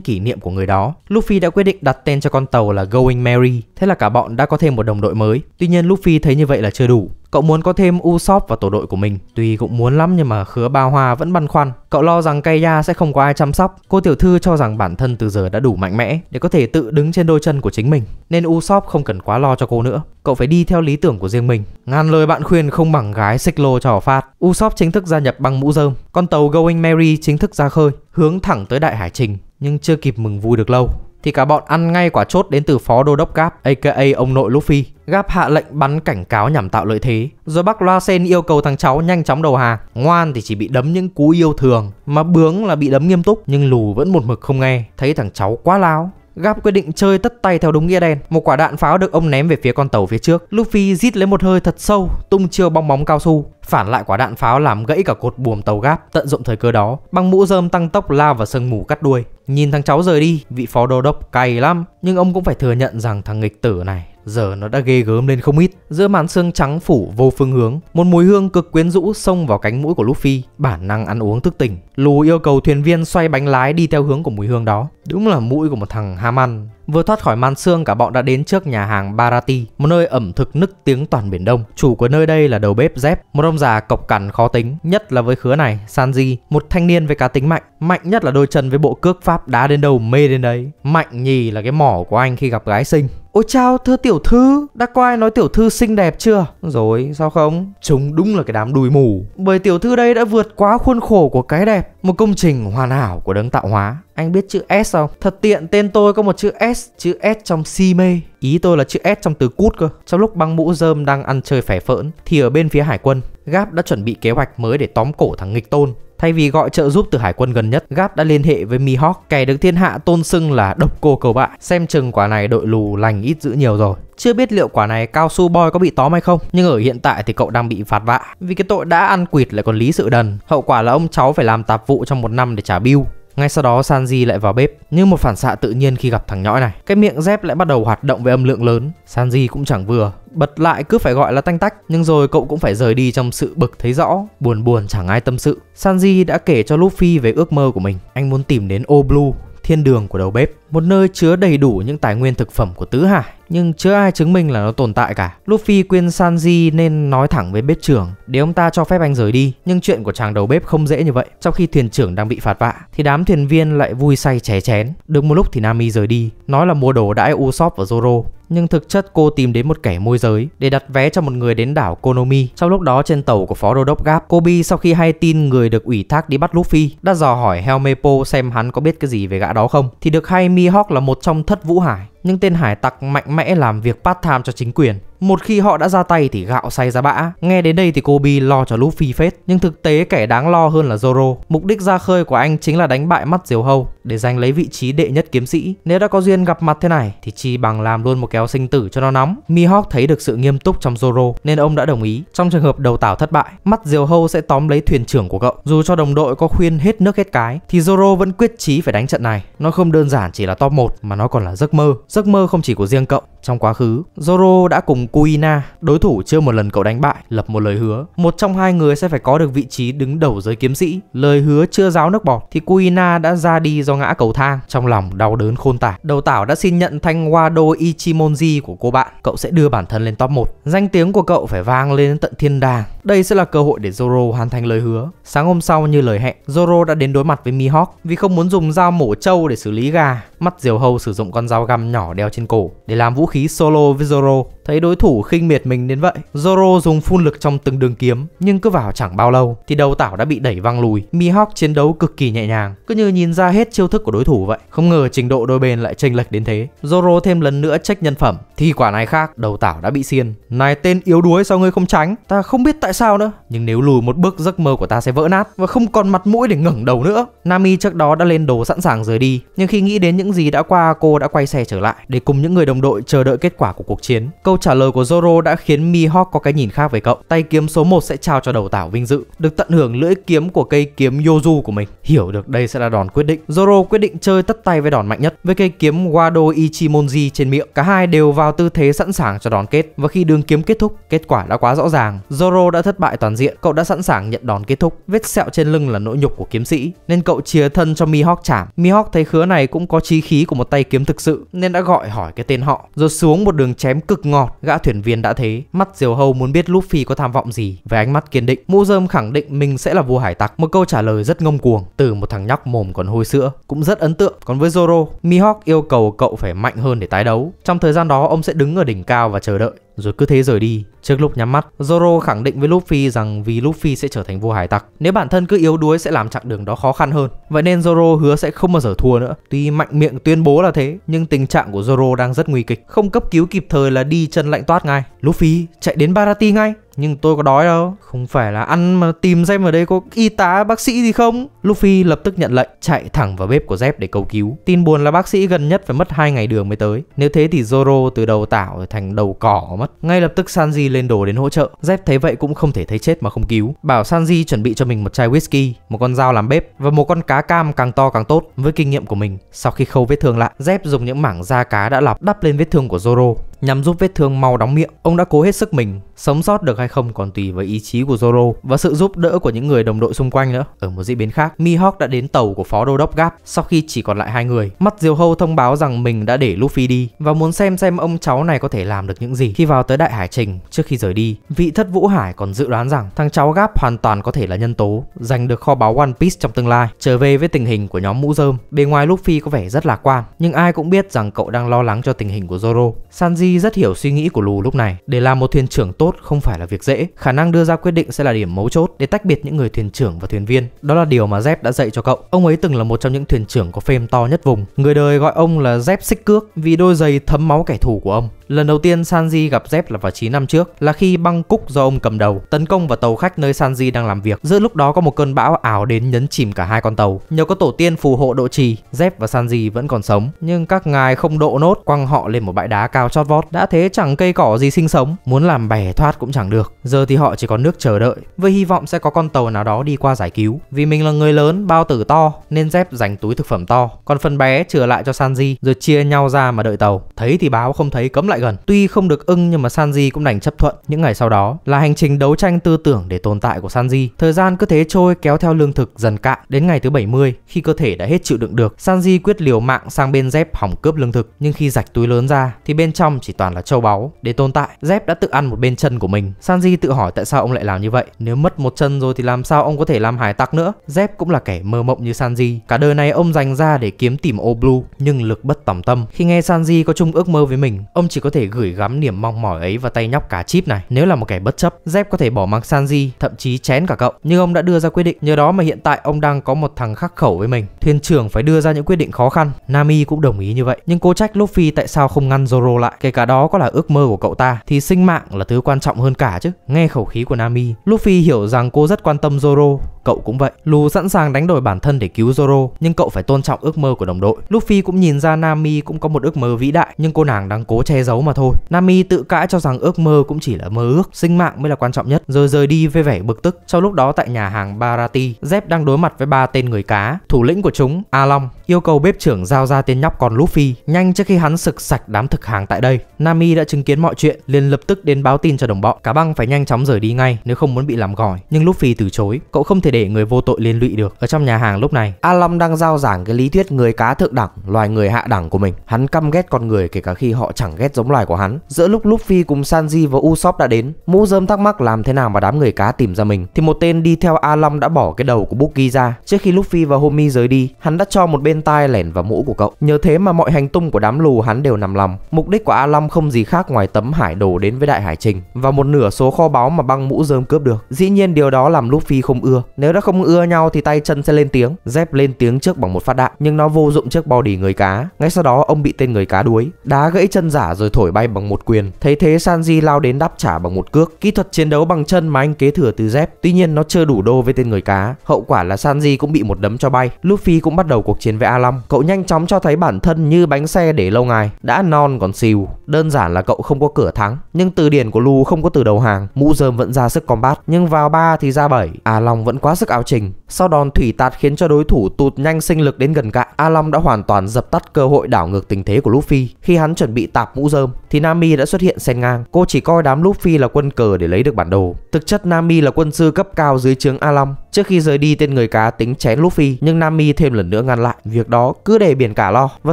A: kỷ niệm của người đó, Luffy đã quyết định đặt tên cho con tàu là Going Mary. Thế là cả bọn đã có thêm một đồng đội mới. Tuy nhiên Luffy thấy như vậy là chưa đủ. Cậu muốn có thêm Usopp và tổ đội của mình, tuy cũng muốn lắm nhưng mà khứa ba hoa vẫn băn khoăn. Cậu lo rằng Kaya sẽ không có ai chăm sóc. Cô tiểu thư cho rằng bản thân từ giờ đã đủ mạnh mẽ để có thể tự đứng trên đôi chân của chính mình, nên Usopp không cần quá lo cho cô nữa. Cậu phải đi theo lý tưởng của riêng mình. Ngàn lời bạn khuyên không bằng gái xích lô cho phát. Usopp chính thức gia nhập băng mũ rơm. Con tàu Going Merry chính thức ra khơi, hướng thẳng tới đại hải trình, nhưng chưa kịp mừng vui được lâu thì cả bọn ăn ngay quả chốt đến từ phó đô đốc Gap, aka ông nội Luffy. Gap hạ lệnh bắn cảnh cáo nhằm tạo lợi thế. Rồi bác Loa Sen yêu cầu thằng cháu nhanh chóng đầu hàng. Ngoan thì chỉ bị đấm những cú yêu thường, mà bướng là bị đấm nghiêm túc, nhưng lù vẫn một mực không nghe, thấy thằng cháu quá láo. Gap quyết định chơi tất tay theo đúng nghĩa đen. Một quả đạn pháo được ông ném về phía con tàu phía trước. Luffy rít lấy một hơi thật sâu, tung chiêu bong bóng cao su. Phản lại quả đạn pháo làm gãy cả cột buồm tàu Gap. Tận dụng thời cơ đó, băng mũ rơm tăng tốc lao vào sương mù cắt đuôi. Nhìn thằng cháu rời đi, vị phó đô đốc cay lắm, nhưng ông cũng phải thừa nhận rằng thằng nghịch tử này giờ nó đã ghê gớm lên không ít. Giữa màn sương trắng phủ vô phương hướng, một mùi hương cực quyến rũ xông vào cánh mũi của Luffy, bản năng ăn uống thức tỉnh. Lù yêu cầu thuyền viên xoay bánh lái đi theo hướng của mùi hương đó. Đúng là mũi của một thằng ham ăn, Vừa thoát khỏi màn xương cả bọn đã đến trước nhà hàng Barati, một nơi ẩm thực nức tiếng toàn Biển Đông. Chủ của nơi đây là đầu bếp Zep, một ông già cộc cằn khó tính, nhất là với khứa này, Sanji, một thanh niên với cá tính mạnh, mạnh nhất là đôi chân với bộ cước pháp đá đến đầu mê đến đấy. Mạnh nhì là cái mỏ của anh khi gặp gái sinh. Ôi chao thưa tiểu thư Đã có ai nói tiểu thư xinh đẹp chưa Rồi sao không Chúng đúng là cái đám đùi mù Bởi tiểu thư đây đã vượt quá khuôn khổ của cái đẹp Một công trình hoàn hảo của đấng tạo hóa Anh biết chữ S không Thật tiện tên tôi có một chữ S Chữ S trong si mê Ý tôi là chữ S trong từ cút cơ Trong lúc băng mũ dơm đang ăn chơi phẻ phỡn Thì ở bên phía hải quân Gáp đã chuẩn bị kế hoạch mới để tóm cổ thằng nghịch tôn Thay vì gọi trợ giúp từ hải quân gần nhất, Gap đã liên hệ với Mihawk, kẻ được thiên hạ tôn xưng là độc cô cầu bại. Xem chừng quả này đội lù lành ít giữ nhiều rồi. Chưa biết liệu quả này cao su boy có bị tóm hay không, nhưng ở hiện tại thì cậu đang bị phạt vạ. Vì cái tội đã ăn quỵt lại còn lý sự đần. Hậu quả là ông cháu phải làm tạp vụ trong một năm để trả bill. Ngay sau đó Sanji lại vào bếp, như một phản xạ tự nhiên khi gặp thằng nhõi này. Cái miệng dép lại bắt đầu hoạt động với âm lượng lớn, Sanji cũng chẳng vừa, bật lại cứ phải gọi là tanh tách, nhưng rồi cậu cũng phải rời đi trong sự bực thấy rõ, buồn buồn chẳng ai tâm sự. Sanji đã kể cho Luffy về ước mơ của mình, anh muốn tìm đến O Blue, thiên đường của đầu bếp một nơi chứa đầy đủ những tài nguyên thực phẩm của tứ hải nhưng chưa ai chứng minh là nó tồn tại cả. Luffy khuyên Sanji nên nói thẳng với bếp trưởng để ông ta cho phép anh rời đi, nhưng chuyện của chàng đầu bếp không dễ như vậy. Trong khi thuyền trưởng đang bị phạt vạ thì đám thuyền viên lại vui say ché chén. Được một lúc thì Nami rời đi, nói là mua đồ đãi Usopp và Zoro, nhưng thực chất cô tìm đến một kẻ môi giới để đặt vé cho một người đến đảo Konomi. Trong lúc đó trên tàu của phó đô đốc Gap, Kobi sau khi hay tin người được ủy thác đi bắt Luffy đã dò hỏi Helmepo xem hắn có biết cái gì về gã đó không, thì được hay Mihawk là một trong thất vũ hải nhưng tên hải tặc mạnh mẽ làm việc part time cho chính quyền. Một khi họ đã ra tay thì gạo say ra bã. Nghe đến đây thì Kobe lo cho Luffy phết, nhưng thực tế kẻ đáng lo hơn là Zoro. Mục đích ra khơi của anh chính là đánh bại mắt diều hâu để giành lấy vị trí đệ nhất kiếm sĩ. Nếu đã có duyên gặp mặt thế này thì chi bằng làm luôn một kéo sinh tử cho nó nóng. Mihawk thấy được sự nghiêm túc trong Zoro nên ông đã đồng ý. Trong trường hợp đầu tảo thất bại, mắt diều hâu sẽ tóm lấy thuyền trưởng của cậu. Dù cho đồng đội có khuyên hết nước hết cái thì Zoro vẫn quyết chí phải đánh trận này. Nó không đơn giản chỉ là top 1 mà nó còn là giấc mơ giấc mơ không chỉ của riêng cậu. Trong quá khứ, Zoro đã cùng Kuina, đối thủ chưa một lần cậu đánh bại, lập một lời hứa. Một trong hai người sẽ phải có được vị trí đứng đầu giới kiếm sĩ. Lời hứa chưa ráo nước bọt thì Kuina đã ra đi do ngã cầu thang, trong lòng đau đớn khôn tả. Đầu tảo đã xin nhận thanh Wado Ichimonji của cô bạn, cậu sẽ đưa bản thân lên top 1. Danh tiếng của cậu phải vang lên tận thiên đàng. Đây sẽ là cơ hội để Zoro hoàn thành lời hứa. Sáng hôm sau như lời hẹn, Zoro đã đến đối mặt với Mihawk vì không muốn dùng dao mổ trâu để xử lý gà. Mắt diều hâu sử dụng con dao găm nhỏ nhỏ đeo trên cổ để làm vũ khí solo với Zoro. Thấy đối thủ khinh miệt mình đến vậy, Zoro dùng phun lực trong từng đường kiếm, nhưng cứ vào chẳng bao lâu thì đầu tảo đã bị đẩy văng lùi. Mihawk chiến đấu cực kỳ nhẹ nhàng, cứ như nhìn ra hết chiêu thức của đối thủ vậy. Không ngờ trình độ đôi bên lại chênh lệch đến thế. Zoro thêm lần nữa trách nhân phẩm, thì quả này khác, đầu tảo đã bị xiên. Này tên yếu đuối sao ngươi không tránh? Ta không biết tại sao nữa, nhưng nếu lùi một bước giấc mơ của ta sẽ vỡ nát và không còn mặt mũi để ngẩng đầu nữa. Nami trước đó đã lên đồ sẵn sàng rời đi, nhưng khi nghĩ đến những gì đã qua, cô đã quay xe trở lại để cùng những người đồng đội chờ đợi kết quả của cuộc chiến. Câu trả lời của Zoro đã khiến Mihawk có cái nhìn khác về cậu. Tay kiếm số 1 sẽ trao cho đầu tảo vinh dự, được tận hưởng lưỡi kiếm của cây kiếm Yoju của mình. Hiểu được đây sẽ là đòn quyết định, Zoro quyết định chơi tất tay với đòn mạnh nhất với cây kiếm Wado Ichimonji trên miệng. Cả hai đều vào tư thế sẵn sàng cho đòn kết và khi đường kiếm kết thúc, kết quả đã quá rõ ràng. Zoro đã thất bại toàn diện, cậu đã sẵn sàng nhận đòn kết thúc. Vết sẹo trên lưng là nỗi nhục của kiếm sĩ nên cậu chia thân cho Mihawk chạm. Mihawk thấy khứa này cũng có chí khí của một tay kiếm thực sự nên đã gọi hỏi cái tên họ rồi xuống một đường chém cực ngọt vọt, gã thuyền viên đã thế. Mắt diều hâu muốn biết Luffy có tham vọng gì. Với ánh mắt kiên định, mũ rơm khẳng định mình sẽ là vua hải tặc. Một câu trả lời rất ngông cuồng từ một thằng nhóc mồm còn hôi sữa, cũng rất ấn tượng. Còn với Zoro, Mihawk yêu cầu cậu phải mạnh hơn để tái đấu. Trong thời gian đó, ông sẽ đứng ở đỉnh cao và chờ đợi rồi cứ thế rời đi. Trước lúc nhắm mắt, Zoro khẳng định với Luffy rằng vì Luffy sẽ trở thành vua hải tặc, nếu bản thân cứ yếu đuối sẽ làm chặng đường đó khó khăn hơn. Vậy nên Zoro hứa sẽ không bao giờ thua nữa. Tuy mạnh miệng tuyên bố là thế, nhưng tình trạng của Zoro đang rất nguy kịch, không cấp cứu kịp thời là đi chân lạnh toát ngay. Luffy, chạy đến Barati ngay nhưng tôi có đói đâu Không phải là ăn mà tìm xem ở đây có y tá, bác sĩ gì không Luffy lập tức nhận lệnh chạy thẳng vào bếp của Zep để cầu cứu Tin buồn là bác sĩ gần nhất phải mất hai ngày đường mới tới Nếu thế thì Zoro từ đầu tảo thành đầu cỏ mất Ngay lập tức Sanji lên đồ đến hỗ trợ Zep thấy vậy cũng không thể thấy chết mà không cứu Bảo Sanji chuẩn bị cho mình một chai whisky, một con dao làm bếp Và một con cá cam càng to càng tốt Với kinh nghiệm của mình, sau khi khâu vết thương lại Zep dùng những mảng da cá đã lọc đắp lên vết thương của Zoro Nhằm giúp vết thương mau đóng miệng, ông đã cố hết sức mình, sống sót được hay không còn tùy với ý chí của Zoro và sự giúp đỡ của những người đồng đội xung quanh nữa. Ở một diễn biến khác, Mihawk đã đến tàu của phó đô đốc Gap sau khi chỉ còn lại hai người. Mắt Diều Hâu thông báo rằng mình đã để Luffy đi và muốn xem xem ông cháu này có thể làm được những gì. Khi vào tới Đại Hải Trình trước khi rời đi, vị thất Vũ Hải còn dự đoán rằng thằng cháu Gap hoàn toàn có thể là nhân tố giành được kho báu One Piece trong tương lai. Trở về với tình hình của nhóm mũ rơm, bề ngoài Luffy có vẻ rất lạc quan, nhưng ai cũng biết rằng cậu đang lo lắng cho tình hình của Zoro. Sanji Lee rất hiểu suy nghĩ của Lù lúc này. Để làm một thuyền trưởng tốt không phải là việc dễ, khả năng đưa ra quyết định sẽ là điểm mấu chốt để tách biệt những người thuyền trưởng và thuyền viên. Đó là điều mà Zep đã dạy cho cậu. Ông ấy từng là một trong những thuyền trưởng có fame to nhất vùng. Người đời gọi ông là Zep xích cước vì đôi giày thấm máu kẻ thù của ông. Lần đầu tiên Sanji gặp Zep là vào 9 năm trước, là khi băng cúc do ông cầm đầu tấn công vào tàu khách nơi Sanji đang làm việc. Giữa lúc đó có một cơn bão ảo đến nhấn chìm cả hai con tàu. Nhờ có tổ tiên phù hộ độ trì, Zep và Sanji vẫn còn sống, nhưng các ngài không độ nốt quăng họ lên một bãi đá cao chót vót lót, đã thế chẳng cây cỏ gì sinh sống, muốn làm bẻ thoát cũng chẳng được. Giờ thì họ chỉ có nước chờ đợi, với hy vọng sẽ có con tàu nào đó đi qua giải cứu. Vì mình là người lớn, bao tử to, nên dép dành túi thực phẩm to, còn phần bé chừa lại cho Sanji, rồi chia nhau ra mà đợi tàu. Thấy thì báo không thấy cấm lại gần. Tuy không được ưng nhưng mà Sanji cũng đành chấp thuận. Những ngày sau đó là hành trình đấu tranh tư tưởng để tồn tại của Sanji. Thời gian cứ thế trôi kéo theo lương thực dần cạn. Đến ngày thứ 70, khi cơ thể đã hết chịu đựng được, Sanji quyết liều mạng sang bên dép hỏng cướp lương thực. Nhưng khi rạch túi lớn ra thì bên trong chỉ chỉ toàn là châu báu để tồn tại. Zep đã tự ăn một bên chân của mình. Sanji tự hỏi tại sao ông lại làm như vậy. Nếu mất một chân rồi thì làm sao ông có thể làm hải tặc nữa? Zep cũng là kẻ mơ mộng như Sanji. Cả đời này ông dành ra để kiếm tìm ô Blue nhưng lực bất tòng tâm. Khi nghe Sanji có chung ước mơ với mình, ông chỉ có thể gửi gắm niềm mong mỏi ấy vào tay nhóc cá chip này. Nếu là một kẻ bất chấp, Zep có thể bỏ mặc Sanji, thậm chí chén cả cậu. Nhưng ông đã đưa ra quyết định, nhờ đó mà hiện tại ông đang có một thằng khắc khẩu với mình. Thuyền trưởng phải đưa ra những quyết định khó khăn. Nami cũng đồng ý như vậy, nhưng cô trách Luffy tại sao không ngăn Zoro lại. Kể cả cả đó có là ước mơ của cậu ta thì sinh mạng là thứ quan trọng hơn cả chứ. Nghe khẩu khí của Nami, Luffy hiểu rằng cô rất quan tâm Zoro, cậu cũng vậy. Lù sẵn sàng đánh đổi bản thân để cứu Zoro, nhưng cậu phải tôn trọng ước mơ của đồng đội. Luffy cũng nhìn ra Nami cũng có một ước mơ vĩ đại, nhưng cô nàng đang cố che giấu mà thôi. Nami tự cãi cho rằng ước mơ cũng chỉ là mơ ước, sinh mạng mới là quan trọng nhất, rồi rời đi với vẻ bực tức. Trong lúc đó tại nhà hàng Barati, Zep đang đối mặt với ba tên người cá, thủ lĩnh của chúng, A Long, yêu cầu bếp trưởng giao ra tên nhóc con Luffy nhanh trước khi hắn sực sạch đám thực hàng tại đây. Nami đã chứng kiến mọi chuyện, liền lập tức đến báo tin cho đồng bọn. Cá băng phải nhanh chóng rời đi ngay nếu không muốn bị làm gỏi. Nhưng Luffy từ chối, cậu không thể để người vô tội liên lụy được. Ở trong nhà hàng lúc này, A Long đang giao giảng cái lý thuyết người cá thượng đẳng, loài người hạ đẳng của mình. Hắn căm ghét con người kể cả khi họ chẳng ghét giống loài của hắn. Giữa lúc Luffy cùng Sanji và Usopp đã đến, mũ rơm thắc mắc làm thế nào mà đám người cá tìm ra mình, thì một tên đi theo A Long đã bỏ cái đầu của Boogie ra. Trước khi Luffy và Homie rời đi, hắn đã cho một bên tai lẻn vào mũ của cậu. Nhờ thế mà mọi hành tung của đám lù hắn đều nằm lòng. Mục đích của A Long Long không gì khác ngoài tấm hải đồ đến với Đại Hải Trình và một nửa số kho báu mà băng mũ rơm cướp được. Dĩ nhiên điều đó làm Luffy không ưa. Nếu đã không ưa nhau thì tay chân sẽ lên tiếng. dép lên tiếng trước bằng một phát đạn nhưng nó vô dụng trước body người cá. Ngay sau đó ông bị tên người cá đuối, đá gãy chân giả rồi thổi bay bằng một quyền. Thấy thế Sanji lao đến đáp trả bằng một cước. Kỹ thuật chiến đấu bằng chân mà anh kế thừa từ dép Tuy nhiên nó chưa đủ đô với tên người cá. Hậu quả là Sanji cũng bị một đấm cho bay. Luffy cũng bắt đầu cuộc chiến với A Long. Cậu nhanh chóng cho thấy bản thân như bánh xe để lâu ngày, đã non còn xìu. Đơn giản là cậu không có cửa thắng Nhưng từ điển của Lu không có từ đầu hàng Mũ dơm vẫn ra sức combat Nhưng vào ba thì ra bảy. A Long vẫn quá sức áo trình Sau đòn thủy tạt khiến cho đối thủ tụt nhanh sinh lực đến gần cạn A Long đã hoàn toàn dập tắt cơ hội đảo ngược tình thế của Luffy Khi hắn chuẩn bị tạp mũ dơm Thì Nami đã xuất hiện xen ngang Cô chỉ coi đám Luffy là quân cờ để lấy được bản đồ Thực chất Nami là quân sư cấp cao dưới trướng A Long Trước khi rời đi tên người cá tính chén Luffy Nhưng Nami thêm lần nữa ngăn lại Việc đó cứ để biển cả lo Và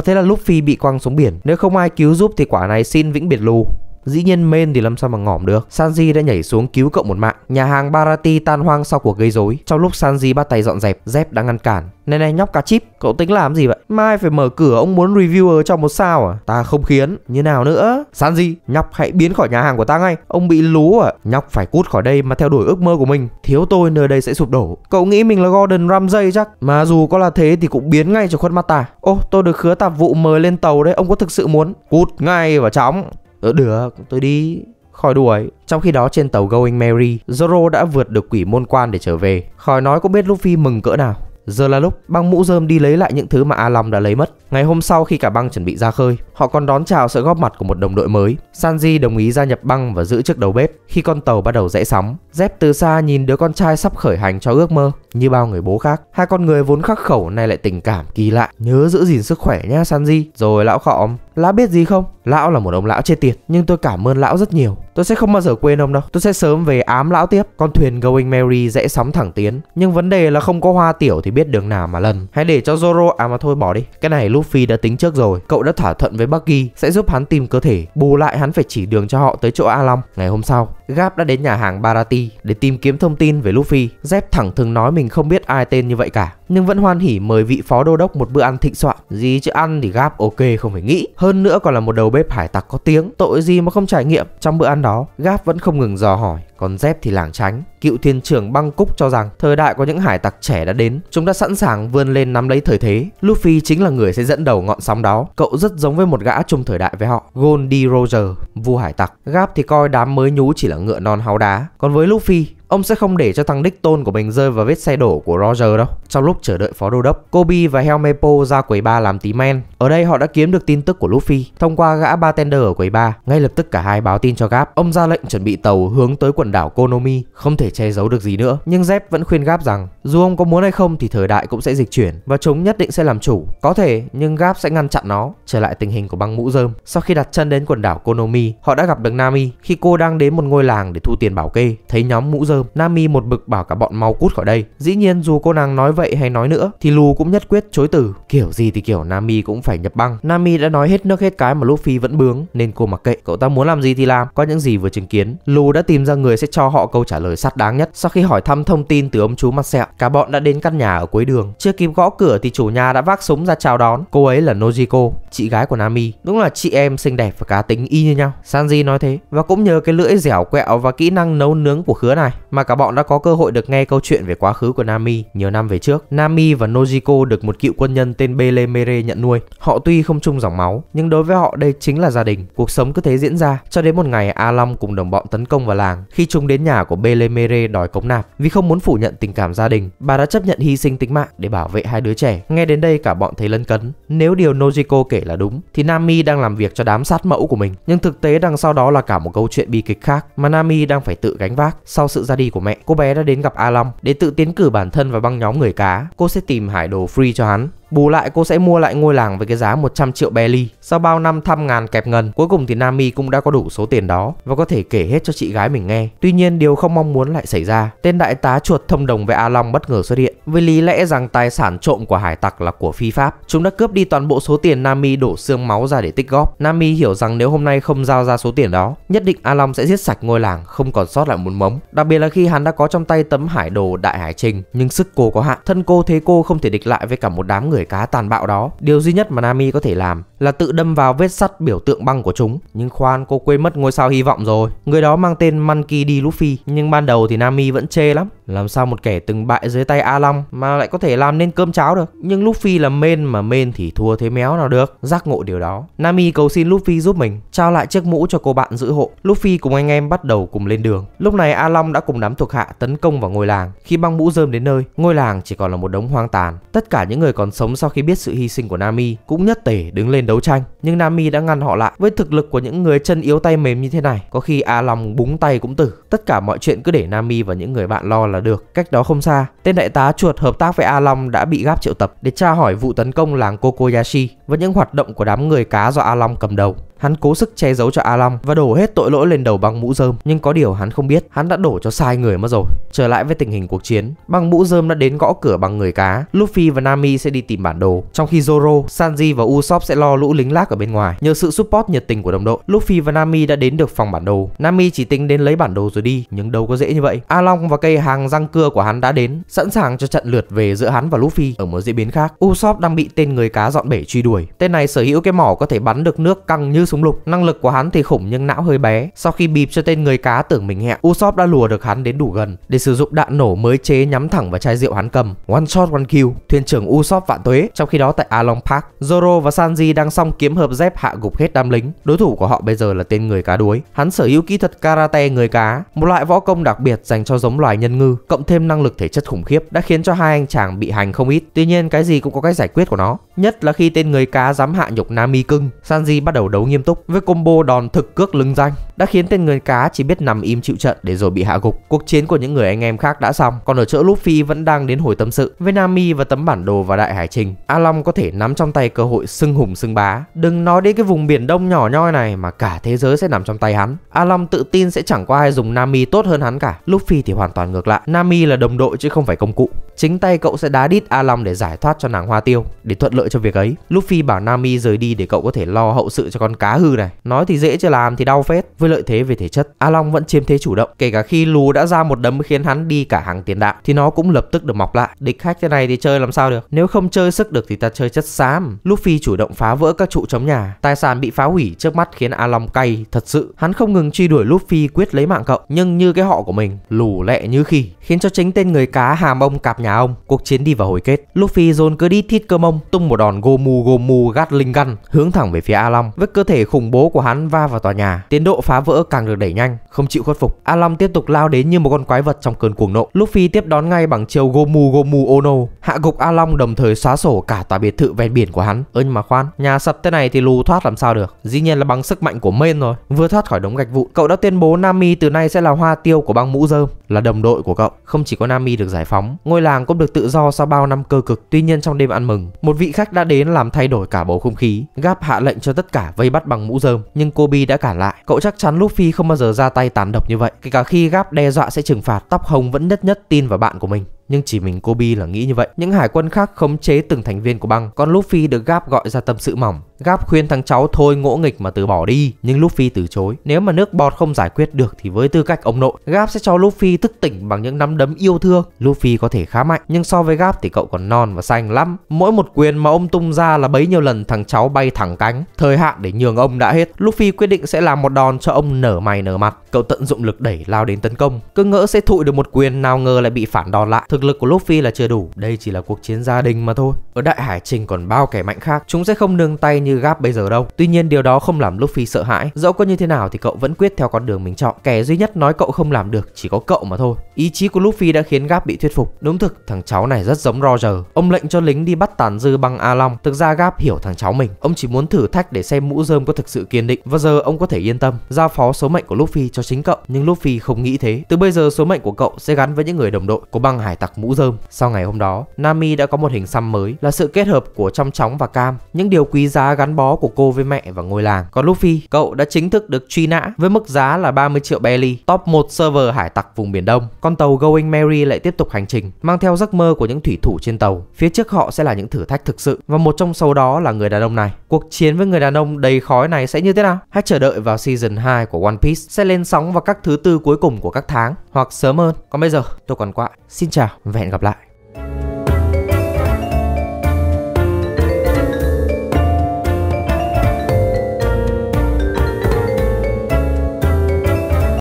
A: thế là Luffy bị quăng xuống biển Nếu không ai cứu giúp thì quả này xin vĩnh biệt lù Dĩ nhiên men thì làm sao mà ngỏm được Sanji đã nhảy xuống cứu cậu một mạng Nhà hàng Barati tan hoang sau cuộc gây rối Trong lúc Sanji bắt tay dọn dẹp Zep đang ngăn cản nè nè nhóc cá chip Cậu tính làm gì vậy Mai phải mở cửa ông muốn reviewer cho một sao à Ta không khiến Như nào nữa Sanji Nhóc hãy biến khỏi nhà hàng của ta ngay Ông bị lú à Nhóc phải cút khỏi đây mà theo đuổi ước mơ của mình Thiếu tôi nơi đây sẽ sụp đổ Cậu nghĩ mình là Gordon Ramsay chắc Mà dù có là thế thì cũng biến ngay cho khuất mắt ta Ô tôi được khứa tạp vụ mời lên tàu đấy Ông có thực sự muốn Cút ngay và chóng Ờ được, tôi đi khỏi đuổi. Trong khi đó trên tàu Going Merry, Zoro đã vượt được quỷ môn quan để trở về. Khỏi nói cũng biết Luffy mừng cỡ nào. Giờ là lúc băng mũ rơm đi lấy lại những thứ mà A Long đã lấy mất. Ngày hôm sau khi cả băng chuẩn bị ra khơi, họ còn đón chào sự góp mặt của một đồng đội mới. Sanji đồng ý gia nhập băng và giữ chức đầu bếp khi con tàu bắt đầu rẽ sóng. Dép từ xa nhìn đứa con trai sắp khởi hành cho ước mơ như bao người bố khác. Hai con người vốn khắc khẩu nay lại tình cảm kỳ lạ. Nhớ giữ gìn sức khỏe nhá Sanji. Rồi lão khọm, lão biết gì không? Lão là một ông lão chết tiệt, nhưng tôi cảm ơn lão rất nhiều. Tôi sẽ không bao giờ quên ông đâu. Tôi sẽ sớm về ám lão tiếp. Con thuyền Going Merry dễ sóng thẳng tiến, nhưng vấn đề là không có hoa tiểu thì biết đường nào mà lần. Hãy để cho Zoro à mà thôi bỏ đi. Cái này Luffy đã tính trước rồi. Cậu đã thỏa thuận với Bucky sẽ giúp hắn tìm cơ thể, bù lại hắn phải chỉ đường cho họ tới chỗ A Long. Ngày hôm sau, Gap đã đến nhà hàng Barati để tìm kiếm thông tin về Luffy. dép thẳng thường nói mình mình không biết ai tên như vậy cả nhưng vẫn hoan hỉ mời vị phó đô đốc một bữa ăn thịnh soạn gì chứ ăn thì gáp ok không phải nghĩ hơn nữa còn là một đầu bếp hải tặc có tiếng tội gì mà không trải nghiệm trong bữa ăn đó gáp vẫn không ngừng dò hỏi còn dép thì lảng tránh cựu thiên trưởng băng cúc cho rằng thời đại có những hải tặc trẻ đã đến, chúng đã sẵn sàng vươn lên nắm lấy thời thế. Luffy chính là người sẽ dẫn đầu ngọn sóng đó, cậu rất giống với một gã chung thời đại với họ, Goldie Roger, vua hải tặc. gáp thì coi đám mới nhú chỉ là ngựa non háo đá, còn với Luffy Ông sẽ không để cho thằng đích tôn của mình rơi vào vết xe đổ của Roger đâu. Trong lúc chờ đợi phó đô đốc, Kobe và Helmepo ra quầy ba làm tí men. Ở đây họ đã kiếm được tin tức của Luffy thông qua gã bartender ở quầy ba. Ngay lập tức cả hai báo tin cho Gap. Ông ra lệnh chuẩn bị tàu hướng tới quần đảo Konomi, không thể che giấu được gì nữa. Nhưng Zep vẫn khuyên Gap rằng dù ông có muốn hay không thì thời đại cũng sẽ dịch chuyển và chúng nhất định sẽ làm chủ. Có thể nhưng Gap sẽ ngăn chặn nó. Trở lại tình hình của băng mũ rơm. Sau khi đặt chân đến quần đảo Konomi, họ đã gặp được Nami khi cô đang đến một ngôi làng để thu tiền bảo kê. Thấy nhóm mũ rơm thơm, Nami một bực bảo cả bọn mau cút khỏi đây. Dĩ nhiên dù cô nàng nói vậy hay nói nữa thì Lu cũng nhất quyết chối từ. Kiểu gì thì kiểu Nami cũng phải nhập băng. Nami đã nói hết nước hết cái mà Luffy vẫn bướng nên cô mặc kệ, cậu ta muốn làm gì thì làm, có những gì vừa chứng kiến. Lu đã tìm ra người sẽ cho họ câu trả lời sát đáng nhất. Sau khi hỏi thăm thông tin từ ông chú mặt sẹo, cả bọn đã đến căn nhà ở cuối đường. Chưa kịp gõ cửa thì chủ nhà đã vác súng ra chào đón. Cô ấy là Nojiko, chị gái của Nami. Đúng là chị em xinh đẹp và cá tính y như nhau. Sanji nói thế và cũng nhờ cái lưỡi dẻo quẹo và kỹ năng nấu nướng của khứa này mà cả bọn đã có cơ hội được nghe câu chuyện về quá khứ của Nami nhiều năm về trước. Nami và Nojiko được một cựu quân nhân tên Bele Mere nhận nuôi. Họ tuy không chung dòng máu, nhưng đối với họ đây chính là gia đình. Cuộc sống cứ thế diễn ra cho đến một ngày A Long cùng đồng bọn tấn công vào làng khi chúng đến nhà của Bele Mere đòi cống nạp. Vì không muốn phủ nhận tình cảm gia đình, bà đã chấp nhận hy sinh tính mạng để bảo vệ hai đứa trẻ. Nghe đến đây cả bọn thấy lấn cấn. Nếu điều Nojiko kể là đúng thì Nami đang làm việc cho đám sát mẫu của mình, nhưng thực tế đằng sau đó là cả một câu chuyện bi kịch khác mà Nami đang phải tự gánh vác sau sự ra đi của mẹ, cô bé đã đến gặp A Long để tự tiến cử bản thân vào băng nhóm người cá. Cô sẽ tìm hải đồ free cho hắn. Bù lại cô sẽ mua lại ngôi làng với cái giá 100 triệu Belly. Sau bao năm thăm ngàn kẹp ngân, cuối cùng thì Nami cũng đã có đủ số tiền đó và có thể kể hết cho chị gái mình nghe. Tuy nhiên điều không mong muốn lại xảy ra. Tên đại tá chuột thông đồng với A Long bất ngờ xuất hiện. Với lý lẽ rằng tài sản trộm của hải tặc là của phi pháp, chúng đã cướp đi toàn bộ số tiền Nami đổ xương máu ra để tích góp. Nami hiểu rằng nếu hôm nay không giao ra số tiền đó, nhất định A Long sẽ giết sạch ngôi làng, không còn sót lại một mống. Đặc biệt là khi hắn đã có trong tay tấm hải đồ đại hải trình, nhưng sức cô có hạn, thân cô thế cô không thể địch lại với cả một đám người người cá tàn bạo đó. Điều duy nhất mà Nami có thể làm là tự đâm vào vết sắt biểu tượng băng của chúng. Nhưng khoan, cô quên mất ngôi sao hy vọng rồi. Người đó mang tên Monkey D. Luffy, nhưng ban đầu thì Nami vẫn chê lắm. Làm sao một kẻ từng bại dưới tay A Long mà lại có thể làm nên cơm cháo được? Nhưng Luffy là main mà main thì thua thế méo nào được. Giác ngộ điều đó. Nami cầu xin Luffy giúp mình, trao lại chiếc mũ cho cô bạn giữ hộ. Luffy cùng anh em bắt đầu cùng lên đường. Lúc này A Long đã cùng đám thuộc hạ tấn công vào ngôi làng. Khi băng mũ rơm đến nơi, ngôi làng chỉ còn là một đống hoang tàn. Tất cả những người còn sống sau khi biết sự hy sinh của Nami cũng nhất tề đứng lên đấu tranh. Nhưng Nami đã ngăn họ lại. Với thực lực của những người chân yếu tay mềm như thế này, có khi A Long búng tay cũng tử. Tất cả mọi chuyện cứ để Nami và những người bạn lo là là được. Cách đó không xa, tên đại tá chuột hợp tác với A Long đã bị gáp triệu tập để tra hỏi vụ tấn công làng Kokoyashi và những hoạt động của đám người cá do A Long cầm đầu. Hắn cố sức che giấu cho A Long và đổ hết tội lỗi lên đầu băng mũ rơm, nhưng có điều hắn không biết, hắn đã đổ cho sai người mất rồi. Trở lại với tình hình cuộc chiến, băng mũ rơm đã đến gõ cửa bằng người cá, Luffy và Nami sẽ đi tìm bản đồ, trong khi Zoro, Sanji và Usopp sẽ lo lũ lính lác ở bên ngoài. Nhờ sự support nhiệt tình của đồng đội, Luffy và Nami đã đến được phòng bản đồ. Nami chỉ tính đến lấy bản đồ rồi đi, nhưng đâu có dễ như vậy. A Long và cây hàng răng cưa của hắn đã đến, sẵn sàng cho trận lượt về giữa hắn và Luffy. Ở một diễn biến khác, Usopp đang bị tên người cá dọn bể truy đuổi tuổi. Tên này sở hữu cái mỏ có thể bắn được nước căng như súng lục. Năng lực của hắn thì khủng nhưng não hơi bé. Sau khi bịp cho tên người cá tưởng mình hẹn, Usopp đã lùa được hắn đến đủ gần để sử dụng đạn nổ mới chế nhắm thẳng vào chai rượu hắn cầm. One shot one kill, thuyền trưởng Usopp vạn tuế. Trong khi đó tại Along Park, Zoro và Sanji đang song kiếm hợp dép hạ gục hết đám lính. Đối thủ của họ bây giờ là tên người cá đuối. Hắn sở hữu kỹ thuật karate người cá, một loại võ công đặc biệt dành cho giống loài nhân ngư, cộng thêm năng lực thể chất khủng khiếp đã khiến cho hai anh chàng bị hành không ít. Tuy nhiên cái gì cũng có cách giải quyết của nó. Nhất là khi tên người cá dám hạ nhục Nami cưng, Sanji bắt đầu đấu nghiêm túc với combo đòn thực cước lưng danh đã khiến tên người cá chỉ biết nằm im chịu trận để rồi bị hạ gục. Cuộc chiến của những người anh em khác đã xong, còn ở chỗ Luffy vẫn đang đến hồi tâm sự với Nami và tấm bản đồ và đại hải trình. A Long có thể nắm trong tay cơ hội xưng hùng xưng bá. Đừng nói đến cái vùng biển đông nhỏ nhoi này mà cả thế giới sẽ nằm trong tay hắn. A Long tự tin sẽ chẳng qua ai dùng Nami tốt hơn hắn cả. Luffy thì hoàn toàn ngược lại. Nami là đồng đội chứ không phải công cụ. Chính tay cậu sẽ đá đít A Long để giải thoát cho nàng Hoa Tiêu Để thuận lợi cho việc ấy Luffy bảo Nami rời đi để cậu có thể lo hậu sự cho con cá hư này Nói thì dễ chứ làm thì đau phết Với lợi thế về thể chất A Long vẫn chiếm thế chủ động Kể cả khi Lù đã ra một đấm khiến hắn đi cả hàng tiền đạo Thì nó cũng lập tức được mọc lại Địch khách thế này thì chơi làm sao được Nếu không chơi sức được thì ta chơi chất xám Luffy chủ động phá vỡ các trụ chống nhà Tài sản bị phá hủy trước mắt khiến A Long cay thật sự Hắn không ngừng truy đuổi Luffy quyết lấy mạng cậu Nhưng như cái họ của mình lù lẹ như khi Khiến cho chính tên người cá hàm ông cạp nhà nhà ông. Cuộc chiến đi vào hồi kết. Luffy dồn cơ đi thít cơ mông, tung một đòn Gomu Gomu Gatling Gun hướng thẳng về phía A Long. Với cơ thể khủng bố của hắn va vào tòa nhà, tiến độ phá vỡ càng được đẩy nhanh, không chịu khuất phục. A Long tiếp tục lao đến như một con quái vật trong cơn cuồng nộ. Luffy tiếp đón ngay bằng chiêu Gomu Gomu Ono, hạ gục A Long đồng thời xóa sổ cả tòa biệt thự ven biển của hắn. Ơ nhưng mà khoan, nhà sập thế này thì lù thoát làm sao được? Dĩ nhiên là bằng sức mạnh của Men rồi. Vừa thoát khỏi đống gạch vụn, cậu đã tuyên bố Nami từ nay sẽ là hoa tiêu của băng mũ rơm, là đồng đội của cậu. Không chỉ có Nami được giải phóng, ngôi làng nàng cũng được tự do sau bao năm cơ cực. Tuy nhiên trong đêm ăn mừng, một vị khách đã đến làm thay đổi cả bầu không khí. gáp hạ lệnh cho tất cả vây bắt bằng mũ rơm, nhưng Kobe đã cản lại. Cậu chắc chắn Luffy không bao giờ ra tay tàn độc như vậy. Kể cả khi gáp đe dọa sẽ trừng phạt, tóc hồng vẫn nhất nhất tin vào bạn của mình nhưng chỉ mình Kobe là nghĩ như vậy. Những hải quân khác khống chế từng thành viên của băng, còn Luffy được gáp gọi ra tâm sự mỏng. Gáp khuyên thằng cháu thôi ngỗ nghịch mà từ bỏ đi, nhưng Luffy từ chối. Nếu mà nước bọt không giải quyết được thì với tư cách ông nội, Gáp sẽ cho Luffy thức tỉnh bằng những nắm đấm yêu thương. Luffy có thể khá mạnh, nhưng so với Gáp thì cậu còn non và xanh lắm. Mỗi một quyền mà ông tung ra là bấy nhiêu lần thằng cháu bay thẳng cánh. Thời hạn để nhường ông đã hết, Luffy quyết định sẽ làm một đòn cho ông nở mày nở mặt. Cậu tận dụng lực đẩy lao đến tấn công, cứ ngỡ sẽ thụi được một quyền nào ngờ lại bị phản đòn lại. Thực lực của Luffy là chưa đủ, đây chỉ là cuộc chiến gia đình mà thôi. Ở đại hải trình còn bao kẻ mạnh khác, chúng sẽ không nương tay như Gap bây giờ đâu. Tuy nhiên điều đó không làm Luffy sợ hãi. Dẫu có như thế nào thì cậu vẫn quyết theo con đường mình chọn. Kẻ duy nhất nói cậu không làm được chỉ có cậu mà thôi. Ý chí của Luffy đã khiến Gap bị thuyết phục. Đúng thực, thằng cháu này rất giống Roger. Ông lệnh cho lính đi bắt tàn dư băng A Long. Thực ra Gap hiểu thằng cháu mình. Ông chỉ muốn thử thách để xem mũ rơm có thực sự kiên định. Và giờ ông có thể yên tâm giao phó số mệnh của Luffy cho chính cậu. Nhưng Luffy không nghĩ thế. Từ bây giờ số mệnh của cậu sẽ gắn với những người đồng đội của băng hải tặc mũ rơm. Sau ngày hôm đó, Nami đã có một hình xăm mới là sự kết hợp của trong chóng và cam. Những điều quý giá gắn bó của cô với mẹ và ngôi làng. Còn Luffy, cậu đã chính thức được truy nã với mức giá là 30 triệu belly, top 1 server hải tặc vùng Biển Đông. Con tàu Going Merry lại tiếp tục hành trình, mang theo giấc mơ của những thủy thủ trên tàu. Phía trước họ sẽ là những thử thách thực sự và một trong số đó là người đàn ông này. Cuộc chiến với người đàn ông đầy khói này sẽ như thế nào? Hãy chờ đợi vào season 2 của One Piece sẽ lên sóng vào các thứ tư cuối cùng của các tháng hoặc sớm hơn. Còn bây giờ, tôi còn quạ. Xin chào và hẹn gặp lại.